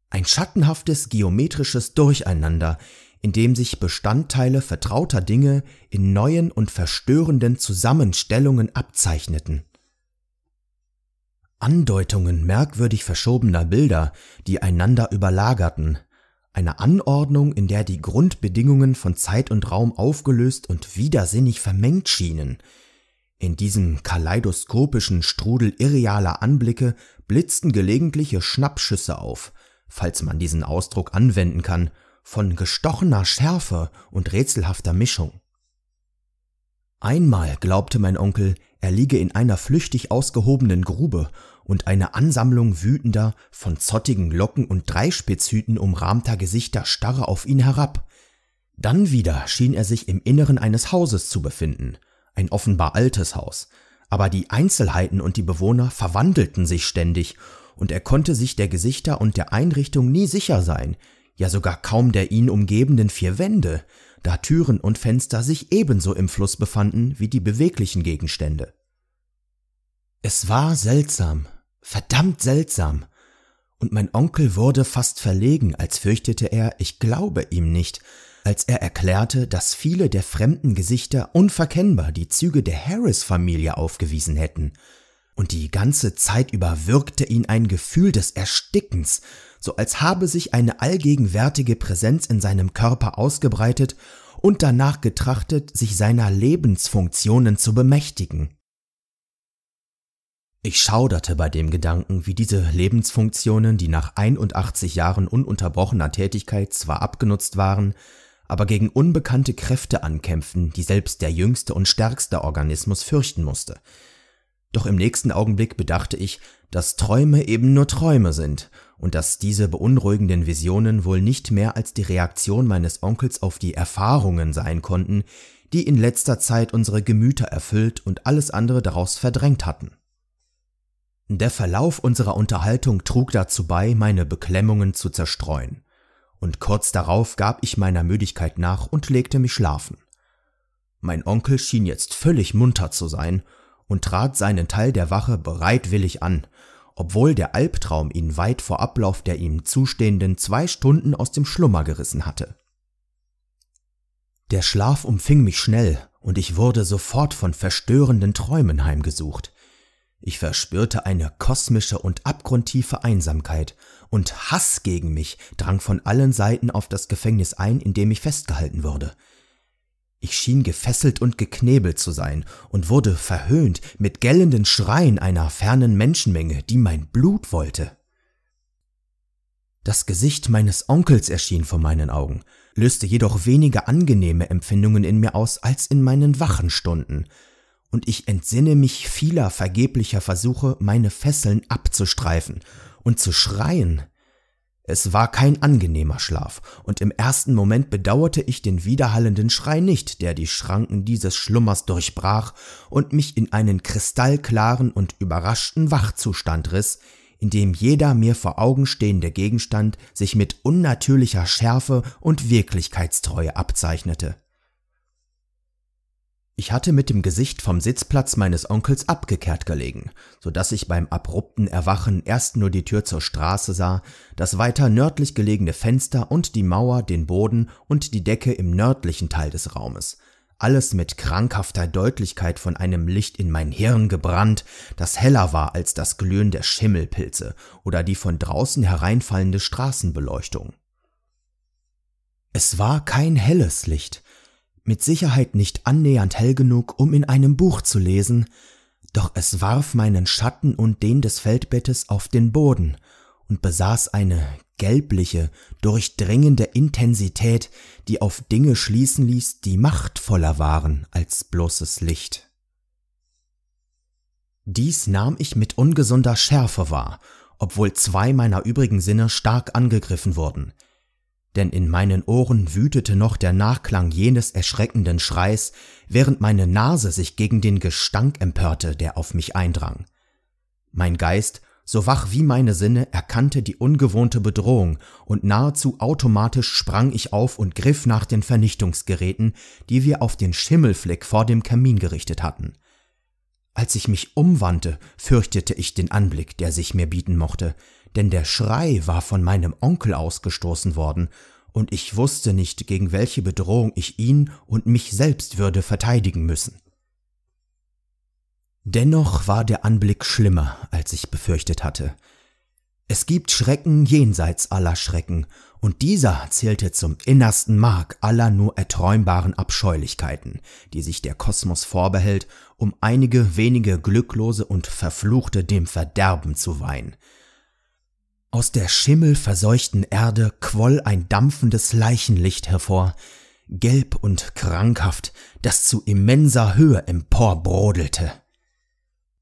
Ein schattenhaftes geometrisches Durcheinander, in dem sich Bestandteile vertrauter Dinge in neuen und verstörenden Zusammenstellungen abzeichneten. Andeutungen merkwürdig verschobener Bilder, die einander überlagerten, eine Anordnung, in der die Grundbedingungen von Zeit und Raum aufgelöst und widersinnig vermengt schienen, in diesem kaleidoskopischen Strudel irrealer Anblicke blitzten gelegentliche Schnappschüsse auf, falls man diesen Ausdruck anwenden kann, von gestochener Schärfe und rätselhafter Mischung. Einmal glaubte mein Onkel, er liege in einer flüchtig ausgehobenen Grube und eine Ansammlung wütender, von zottigen Locken und Dreispitzhüten umrahmter Gesichter starre auf ihn herab. Dann wieder schien er sich im Inneren eines Hauses zu befinden – ein offenbar altes Haus, aber die Einzelheiten und die Bewohner verwandelten sich ständig, und er konnte sich der Gesichter und der Einrichtung nie sicher sein, ja sogar kaum der ihn umgebenden vier Wände, da Türen und Fenster sich ebenso im Fluss befanden wie die beweglichen Gegenstände. Es war seltsam, verdammt seltsam, und mein Onkel wurde fast verlegen, als fürchtete er, ich glaube ihm nicht, als er erklärte, dass viele der fremden Gesichter unverkennbar die Züge der Harris-Familie aufgewiesen hätten, und die ganze Zeit über würgte ihn ein Gefühl des Erstickens, so als habe sich eine allgegenwärtige Präsenz in seinem Körper ausgebreitet und danach getrachtet, sich seiner Lebensfunktionen zu bemächtigen. Ich schauderte bei dem Gedanken, wie diese Lebensfunktionen, die nach 81 Jahren ununterbrochener Tätigkeit zwar abgenutzt waren, aber gegen unbekannte Kräfte ankämpfen, die selbst der jüngste und stärkste Organismus fürchten musste. Doch im nächsten Augenblick bedachte ich, dass Träume eben nur Träume sind und dass diese beunruhigenden Visionen wohl nicht mehr als die Reaktion meines Onkels auf die Erfahrungen sein konnten, die in letzter Zeit unsere Gemüter erfüllt und alles andere daraus verdrängt hatten. Der Verlauf unserer Unterhaltung trug dazu bei, meine Beklemmungen zu zerstreuen und kurz darauf gab ich meiner Müdigkeit nach und legte mich schlafen. Mein Onkel schien jetzt völlig munter zu sein und trat seinen Teil der Wache bereitwillig an, obwohl der Albtraum ihn weit vor Ablauf der ihm zustehenden zwei Stunden aus dem Schlummer gerissen hatte. Der Schlaf umfing mich schnell, und ich wurde sofort von verstörenden Träumen heimgesucht. Ich verspürte eine kosmische und abgrundtiefe Einsamkeit und Hass gegen mich drang von allen Seiten auf das Gefängnis ein, in dem ich festgehalten wurde. Ich schien gefesselt und geknebelt zu sein und wurde verhöhnt mit gellenden Schreien einer fernen Menschenmenge, die mein Blut wollte. Das Gesicht meines Onkels erschien vor meinen Augen, löste jedoch weniger angenehme Empfindungen in mir aus als in meinen wachen Stunden, und ich entsinne mich vieler vergeblicher Versuche, meine Fesseln abzustreifen und zu schreien. Es war kein angenehmer Schlaf, und im ersten Moment bedauerte ich den widerhallenden Schrei nicht, der die Schranken dieses Schlummers durchbrach und mich in einen kristallklaren und überraschten Wachzustand riss, in dem jeder mir vor Augen stehende Gegenstand sich mit unnatürlicher Schärfe und Wirklichkeitstreue abzeichnete. Ich hatte mit dem Gesicht vom Sitzplatz meines Onkels abgekehrt gelegen, so dass ich beim abrupten Erwachen erst nur die Tür zur Straße sah, das weiter nördlich gelegene Fenster und die Mauer, den Boden und die Decke im nördlichen Teil des Raumes. Alles mit krankhafter Deutlichkeit von einem Licht in mein Hirn gebrannt, das heller war als das Glühen der Schimmelpilze oder die von draußen hereinfallende Straßenbeleuchtung. Es war kein helles Licht, mit Sicherheit nicht annähernd hell genug, um in einem Buch zu lesen, doch es warf meinen Schatten und den des Feldbettes auf den Boden und besaß eine gelbliche, durchdringende Intensität, die auf Dinge schließen ließ, die machtvoller waren als bloßes Licht. Dies nahm ich mit ungesunder Schärfe wahr, obwohl zwei meiner übrigen Sinne stark angegriffen wurden – denn in meinen Ohren wütete noch der Nachklang jenes erschreckenden Schreis, während meine Nase sich gegen den Gestank empörte, der auf mich eindrang. Mein Geist, so wach wie meine Sinne, erkannte die ungewohnte Bedrohung, und nahezu automatisch sprang ich auf und griff nach den Vernichtungsgeräten, die wir auf den Schimmelfleck vor dem Kamin gerichtet hatten. Als ich mich umwandte, fürchtete ich den Anblick, der sich mir bieten mochte, denn der Schrei war von meinem Onkel ausgestoßen worden, und ich wusste nicht, gegen welche Bedrohung ich ihn und mich selbst würde verteidigen müssen. Dennoch war der Anblick schlimmer, als ich befürchtet hatte. Es gibt Schrecken jenseits aller Schrecken, und dieser zählte zum innersten Mark aller nur erträumbaren Abscheulichkeiten, die sich der Kosmos vorbehält, um einige wenige glücklose und Verfluchte dem Verderben zu weihen. Aus der schimmelverseuchten Erde quoll ein dampfendes Leichenlicht hervor, gelb und krankhaft, das zu immenser Höhe emporbrodelte.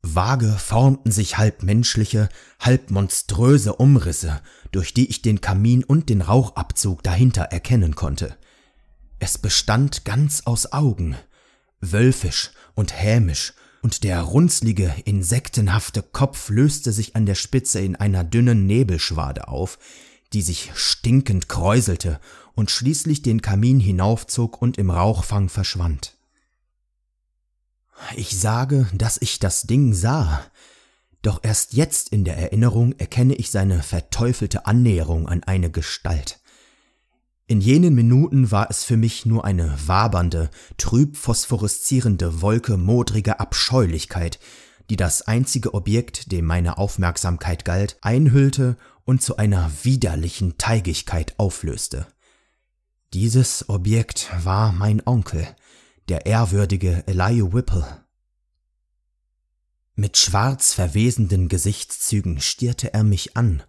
Vage formten sich halb menschliche, halb monströse Umrisse, durch die ich den Kamin und den Rauchabzug dahinter erkennen konnte. Es bestand ganz aus Augen, wölfisch und hämisch und der runzlige, insektenhafte Kopf löste sich an der Spitze in einer dünnen Nebelschwade auf, die sich stinkend kräuselte und schließlich den Kamin hinaufzog und im Rauchfang verschwand. Ich sage, dass ich das Ding sah, doch erst jetzt in der Erinnerung erkenne ich seine verteufelte Annäherung an eine Gestalt. In jenen Minuten war es für mich nur eine wabernde, trüb phosphoreszierende Wolke modriger Abscheulichkeit, die das einzige Objekt, dem meine Aufmerksamkeit galt, einhüllte und zu einer widerlichen Teigigkeit auflöste. Dieses Objekt war mein Onkel, der ehrwürdige Elihu Whipple. Mit schwarz verwesenden Gesichtszügen stierte er mich an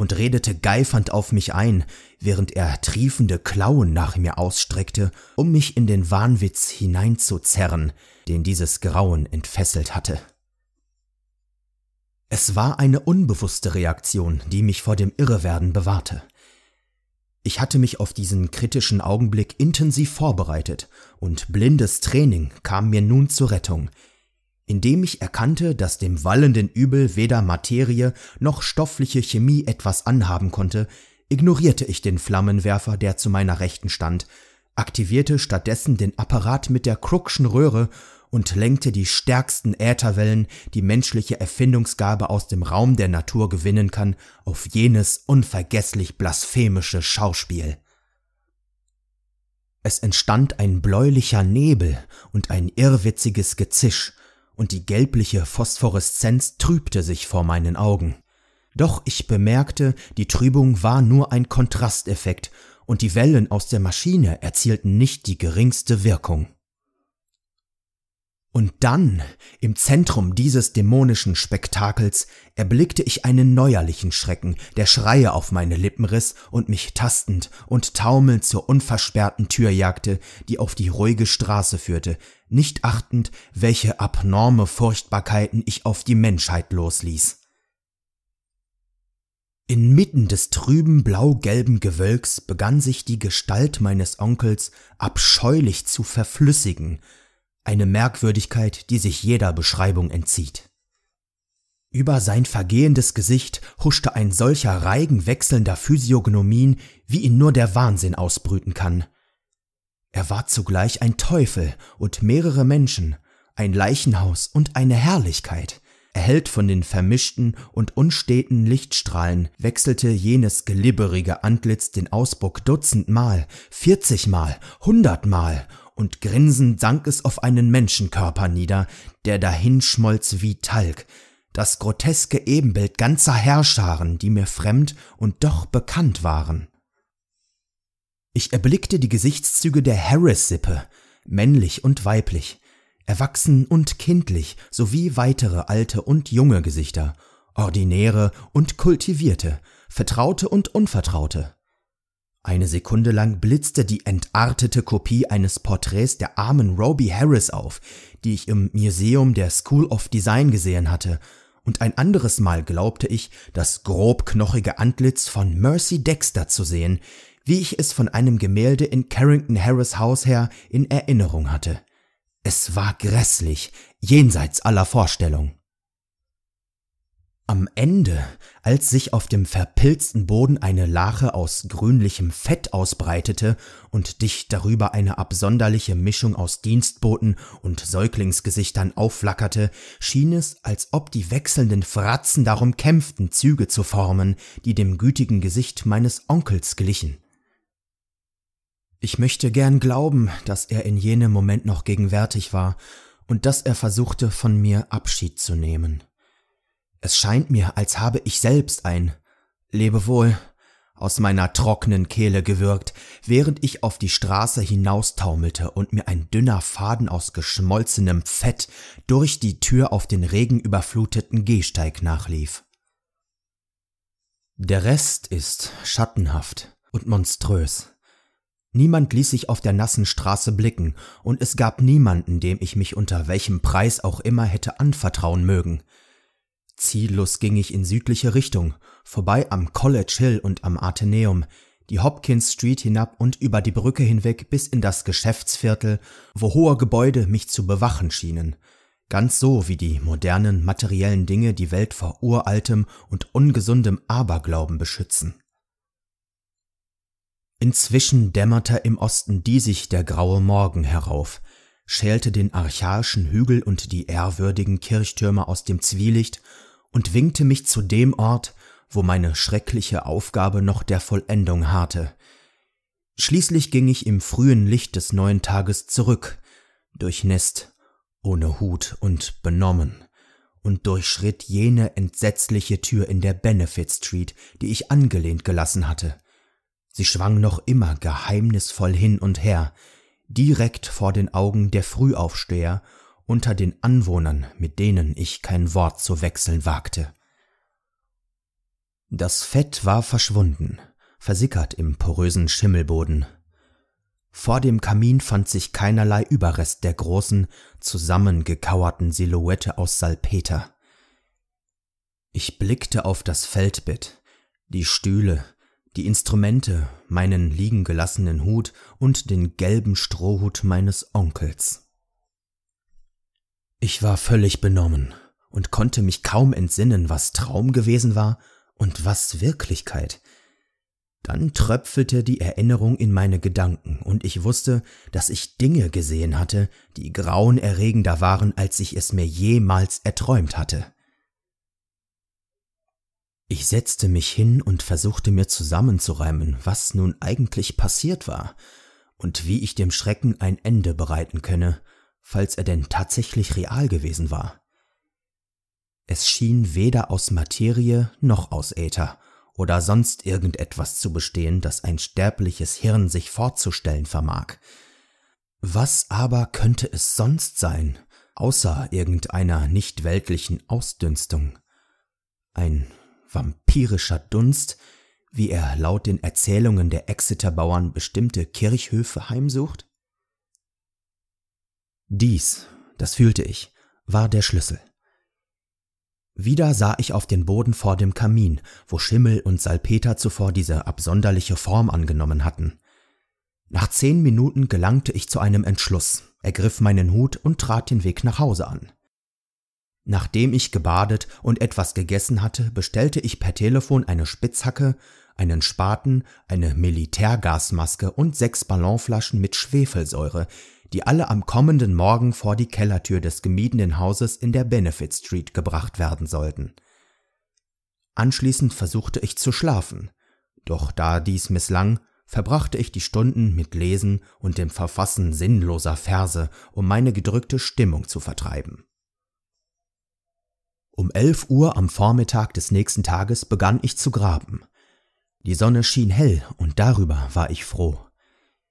und redete geifernd auf mich ein, während er triefende Klauen nach mir ausstreckte, um mich in den Wahnwitz hineinzuzerren, den dieses Grauen entfesselt hatte. Es war eine unbewusste Reaktion, die mich vor dem Irrewerden bewahrte. Ich hatte mich auf diesen kritischen Augenblick intensiv vorbereitet, und blindes Training kam mir nun zur Rettung – indem ich erkannte, dass dem wallenden Übel weder Materie noch stoffliche Chemie etwas anhaben konnte, ignorierte ich den Flammenwerfer, der zu meiner Rechten stand, aktivierte stattdessen den Apparat mit der Kruckschen Röhre und lenkte die stärksten Ätherwellen, die menschliche Erfindungsgabe aus dem Raum der Natur gewinnen kann, auf jenes unvergesslich blasphemische Schauspiel. Es entstand ein bläulicher Nebel und ein irrwitziges Gezisch, und die gelbliche Phosphoreszenz trübte sich vor meinen Augen. Doch ich bemerkte, die Trübung war nur ein Kontrasteffekt und die Wellen aus der Maschine erzielten nicht die geringste Wirkung. Und dann, im Zentrum dieses dämonischen Spektakels, erblickte ich einen neuerlichen Schrecken, der Schreie auf meine Lippen riss und mich tastend und taumelnd zur unversperrten Tür jagte, die auf die ruhige Straße führte, nicht achtend, welche abnorme Furchtbarkeiten ich auf die Menschheit losließ. Inmitten des trüben blau-gelben Gewölks begann sich die Gestalt meines Onkels abscheulich zu verflüssigen, eine Merkwürdigkeit, die sich jeder Beschreibung entzieht. Über sein vergehendes Gesicht huschte ein solcher Reigen wechselnder Physiognomien, wie ihn nur der Wahnsinn ausbrüten kann. Er war zugleich ein Teufel und mehrere Menschen, ein Leichenhaus und eine Herrlichkeit. Erhellt von den vermischten und unsteten Lichtstrahlen wechselte jenes gelibberige Antlitz den Ausdruck dutzendmal, vierzigmal, hundertmal und grinsend sank es auf einen Menschenkörper nieder, der dahinschmolz wie Talg, das groteske Ebenbild ganzer Herrscharen, die mir fremd und doch bekannt waren. Ich erblickte die Gesichtszüge der Harris-Sippe, männlich und weiblich, erwachsen und kindlich, sowie weitere alte und junge Gesichter, ordinäre und kultivierte, vertraute und unvertraute. Eine Sekunde lang blitzte die entartete Kopie eines Porträts der armen Roby Harris auf, die ich im Museum der School of Design gesehen hatte, und ein anderes Mal glaubte ich, das grobknochige Antlitz von Mercy Dexter zu sehen, wie ich es von einem Gemälde in Carrington Harris Haus her in Erinnerung hatte. Es war grässlich, jenseits aller Vorstellung. Am Ende, als sich auf dem verpilzten Boden eine Lache aus grünlichem Fett ausbreitete und dicht darüber eine absonderliche Mischung aus Dienstboten und Säuglingsgesichtern aufflackerte, schien es, als ob die wechselnden Fratzen darum kämpften, Züge zu formen, die dem gütigen Gesicht meines Onkels glichen. Ich möchte gern glauben, dass er in jenem Moment noch gegenwärtig war und dass er versuchte, von mir Abschied zu nehmen. Es scheint mir, als habe ich selbst ein Lebewohl aus meiner trockenen Kehle gewirkt, während ich auf die Straße hinaustaumelte und mir ein dünner Faden aus geschmolzenem Fett durch die Tür auf den regenüberfluteten Gehsteig nachlief. Der Rest ist schattenhaft und monströs. Niemand ließ sich auf der nassen Straße blicken, und es gab niemanden, dem ich mich unter welchem Preis auch immer hätte anvertrauen mögen – Ziellos ging ich in südliche Richtung, vorbei am College Hill und am Athenäum, die Hopkins Street hinab und über die Brücke hinweg bis in das Geschäftsviertel, wo hohe Gebäude mich zu bewachen schienen. Ganz so wie die modernen materiellen Dinge die Welt vor uraltem und ungesundem Aberglauben beschützen. Inzwischen dämmerte im Osten diesig der graue Morgen herauf, schälte den archaischen Hügel und die ehrwürdigen Kirchtürme aus dem Zwielicht und winkte mich zu dem Ort, wo meine schreckliche Aufgabe noch der Vollendung harrte. Schließlich ging ich im frühen Licht des neuen Tages zurück, durchnässt, ohne Hut und benommen, und durchschritt jene entsetzliche Tür in der Benefit Street, die ich angelehnt gelassen hatte. Sie schwang noch immer geheimnisvoll hin und her, direkt vor den Augen der Frühaufsteher unter den Anwohnern, mit denen ich kein Wort zu wechseln wagte. Das Fett war verschwunden, versickert im porösen Schimmelboden. Vor dem Kamin fand sich keinerlei Überrest der großen, zusammengekauerten Silhouette aus Salpeter. Ich blickte auf das Feldbett, die Stühle, die Instrumente, meinen liegen gelassenen Hut und den gelben Strohhut meines Onkels. Ich war völlig benommen und konnte mich kaum entsinnen, was Traum gewesen war und was Wirklichkeit. Dann tröpfelte die Erinnerung in meine Gedanken, und ich wusste, dass ich Dinge gesehen hatte, die grauenerregender waren, als ich es mir jemals erträumt hatte. Ich setzte mich hin und versuchte mir zusammenzureimen, was nun eigentlich passiert war und wie ich dem Schrecken ein Ende bereiten könne, falls er denn tatsächlich real gewesen war. Es schien weder aus Materie noch aus Äther oder sonst irgendetwas zu bestehen, das ein sterbliches Hirn sich vorzustellen vermag. Was aber könnte es sonst sein, außer irgendeiner nichtweltlichen Ausdünstung? Ein vampirischer Dunst, wie er laut den Erzählungen der Exeter Bauern bestimmte Kirchhöfe heimsucht? Dies, das fühlte ich, war der Schlüssel. Wieder sah ich auf den Boden vor dem Kamin, wo Schimmel und Salpeter zuvor diese absonderliche Form angenommen hatten. Nach zehn Minuten gelangte ich zu einem Entschluss, ergriff meinen Hut und trat den Weg nach Hause an. Nachdem ich gebadet und etwas gegessen hatte, bestellte ich per Telefon eine Spitzhacke, einen Spaten, eine Militärgasmaske und sechs Ballonflaschen mit Schwefelsäure, die alle am kommenden Morgen vor die Kellertür des gemiedenen Hauses in der Benefit Street gebracht werden sollten. Anschließend versuchte ich zu schlafen, doch da dies misslang, verbrachte ich die Stunden mit Lesen und dem Verfassen sinnloser Verse, um meine gedrückte Stimmung zu vertreiben. Um elf Uhr am Vormittag des nächsten Tages begann ich zu graben. Die Sonne schien hell und darüber war ich froh.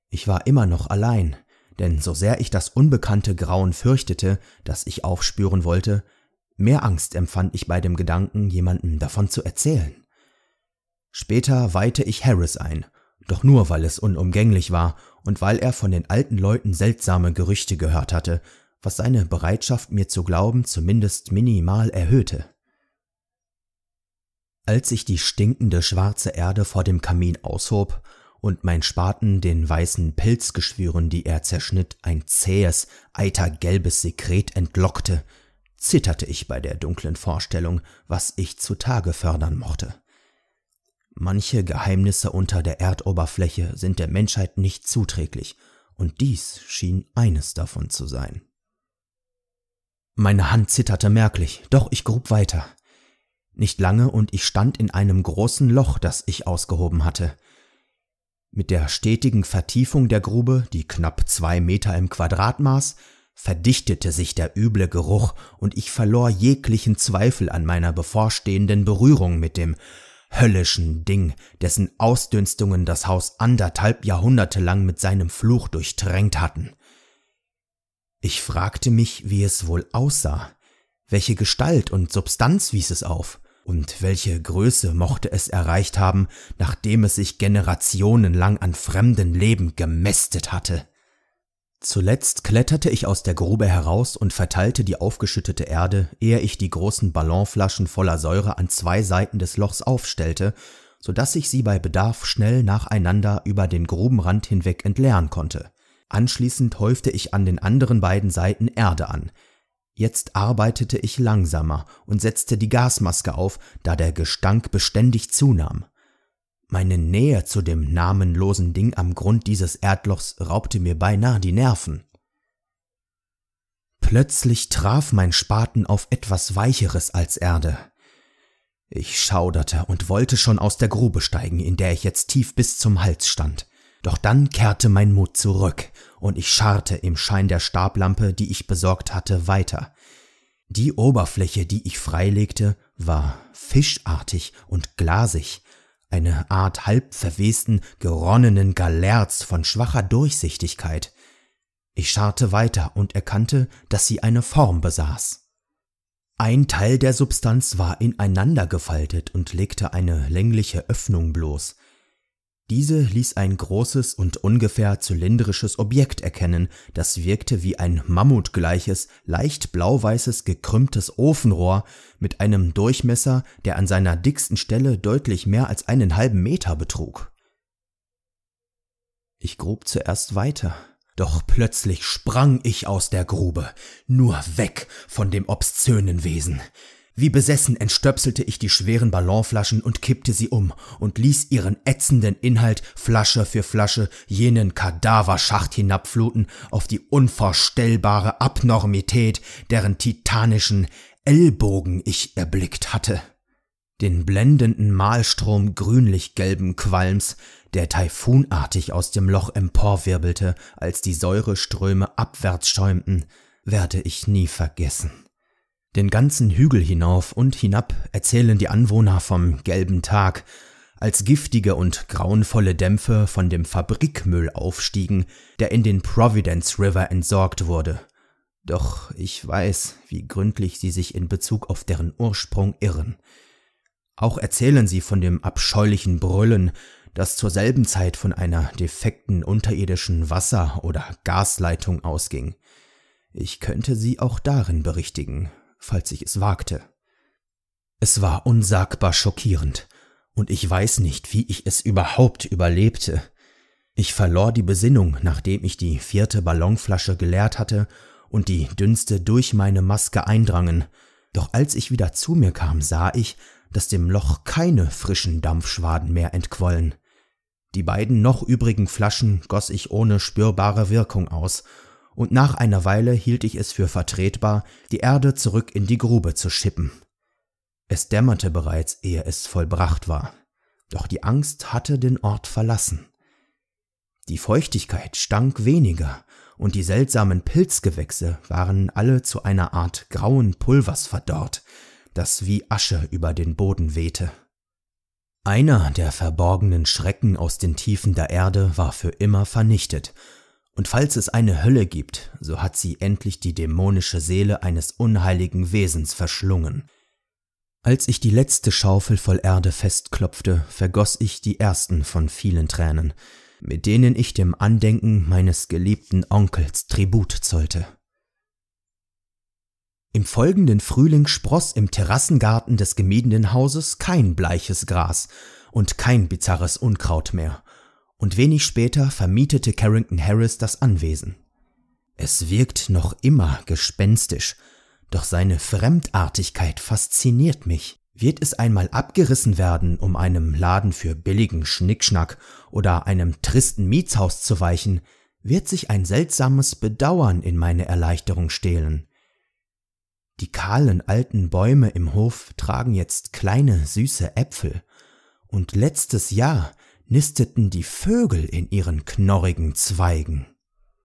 Ich war immer noch allein, denn so sehr ich das unbekannte Grauen fürchtete, das ich aufspüren wollte, mehr Angst empfand ich bei dem Gedanken, jemandem davon zu erzählen. Später weihte ich Harris ein, doch nur weil es unumgänglich war und weil er von den alten Leuten seltsame Gerüchte gehört hatte, was seine Bereitschaft, mir zu glauben, zumindest minimal erhöhte. Als ich die stinkende schwarze Erde vor dem Kamin aushob, und mein Spaten den weißen Pelzgeschwüren, die er zerschnitt, ein zähes, eitergelbes Sekret entlockte, zitterte ich bei der dunklen Vorstellung, was ich zutage fördern mochte. Manche Geheimnisse unter der Erdoberfläche sind der Menschheit nicht zuträglich, und dies schien eines davon zu sein. Meine Hand zitterte merklich, doch ich grub weiter. Nicht lange und ich stand in einem großen Loch, das ich ausgehoben hatte. Mit der stetigen Vertiefung der Grube, die knapp zwei Meter im Quadrat maß, verdichtete sich der üble Geruch und ich verlor jeglichen Zweifel an meiner bevorstehenden Berührung mit dem höllischen Ding, dessen Ausdünstungen das Haus anderthalb Jahrhunderte lang mit seinem Fluch durchtränkt hatten. Ich fragte mich, wie es wohl aussah. Welche Gestalt und Substanz wies es auf? Und welche Größe mochte es erreicht haben, nachdem es sich generationenlang an fremden Leben gemästet hatte? Zuletzt kletterte ich aus der Grube heraus und verteilte die aufgeschüttete Erde, ehe ich die großen Ballonflaschen voller Säure an zwei Seiten des Lochs aufstellte, so dass ich sie bei Bedarf schnell nacheinander über den Grubenrand hinweg entleeren konnte. Anschließend häufte ich an den anderen beiden Seiten Erde an, Jetzt arbeitete ich langsamer und setzte die Gasmaske auf, da der Gestank beständig zunahm. Meine Nähe zu dem namenlosen Ding am Grund dieses Erdlochs raubte mir beinahe die Nerven. Plötzlich traf mein Spaten auf etwas Weicheres als Erde. Ich schauderte und wollte schon aus der Grube steigen, in der ich jetzt tief bis zum Hals stand. Doch dann kehrte mein Mut zurück, und ich scharrte im Schein der Stablampe, die ich besorgt hatte, weiter. Die Oberfläche, die ich freilegte, war fischartig und glasig, eine Art halb verwesten, geronnenen Galerz von schwacher Durchsichtigkeit. Ich scharrte weiter und erkannte, dass sie eine Form besaß. Ein Teil der Substanz war ineinander gefaltet und legte eine längliche Öffnung bloß, diese ließ ein großes und ungefähr zylindrisches Objekt erkennen, das wirkte wie ein mammutgleiches, leicht blauweißes gekrümmtes Ofenrohr mit einem Durchmesser, der an seiner dicksten Stelle deutlich mehr als einen halben Meter betrug. Ich grub zuerst weiter, doch plötzlich sprang ich aus der Grube, nur weg von dem obszönen Wesen. Wie besessen entstöpselte ich die schweren Ballonflaschen und kippte sie um und ließ ihren ätzenden Inhalt Flasche für Flasche jenen Kadaverschacht hinabfluten auf die unvorstellbare Abnormität, deren titanischen Ellbogen ich erblickt hatte. Den blendenden Mahlstrom grünlich-gelben Qualms, der taifunartig aus dem Loch emporwirbelte, als die Säureströme abwärts schäumten, werde ich nie vergessen. Den ganzen Hügel hinauf und hinab erzählen die Anwohner vom gelben Tag, als giftige und grauenvolle Dämpfe von dem Fabrikmüll aufstiegen, der in den Providence River entsorgt wurde. Doch ich weiß, wie gründlich sie sich in Bezug auf deren Ursprung irren. Auch erzählen sie von dem abscheulichen Brüllen, das zur selben Zeit von einer defekten unterirdischen Wasser- oder Gasleitung ausging. Ich könnte sie auch darin berichtigen, falls ich es wagte. Es war unsagbar schockierend, und ich weiß nicht, wie ich es überhaupt überlebte. Ich verlor die Besinnung, nachdem ich die vierte Ballonflasche geleert hatte und die Dünste durch meine Maske eindrangen, doch als ich wieder zu mir kam, sah ich, dass dem Loch keine frischen Dampfschwaden mehr entquollen. Die beiden noch übrigen Flaschen goss ich ohne spürbare Wirkung aus und nach einer Weile hielt ich es für vertretbar, die Erde zurück in die Grube zu schippen. Es dämmerte bereits, ehe es vollbracht war, doch die Angst hatte den Ort verlassen. Die Feuchtigkeit stank weniger, und die seltsamen Pilzgewächse waren alle zu einer Art grauen Pulvers verdorrt, das wie Asche über den Boden wehte. Einer der verborgenen Schrecken aus den Tiefen der Erde war für immer vernichtet, und falls es eine Hölle gibt, so hat sie endlich die dämonische Seele eines unheiligen Wesens verschlungen. Als ich die letzte Schaufel voll Erde festklopfte, vergoss ich die ersten von vielen Tränen, mit denen ich dem Andenken meines geliebten Onkels Tribut zollte. Im folgenden Frühling spross im Terrassengarten des gemiedenen Hauses kein bleiches Gras und kein bizarres Unkraut mehr, und wenig später vermietete Carrington Harris das Anwesen. Es wirkt noch immer gespenstisch, doch seine Fremdartigkeit fasziniert mich. Wird es einmal abgerissen werden, um einem Laden für billigen Schnickschnack oder einem tristen Mietshaus zu weichen, wird sich ein seltsames Bedauern in meine Erleichterung stehlen. Die kahlen alten Bäume im Hof tragen jetzt kleine süße Äpfel, und letztes Jahr nisteten die Vögel in ihren knorrigen Zweigen.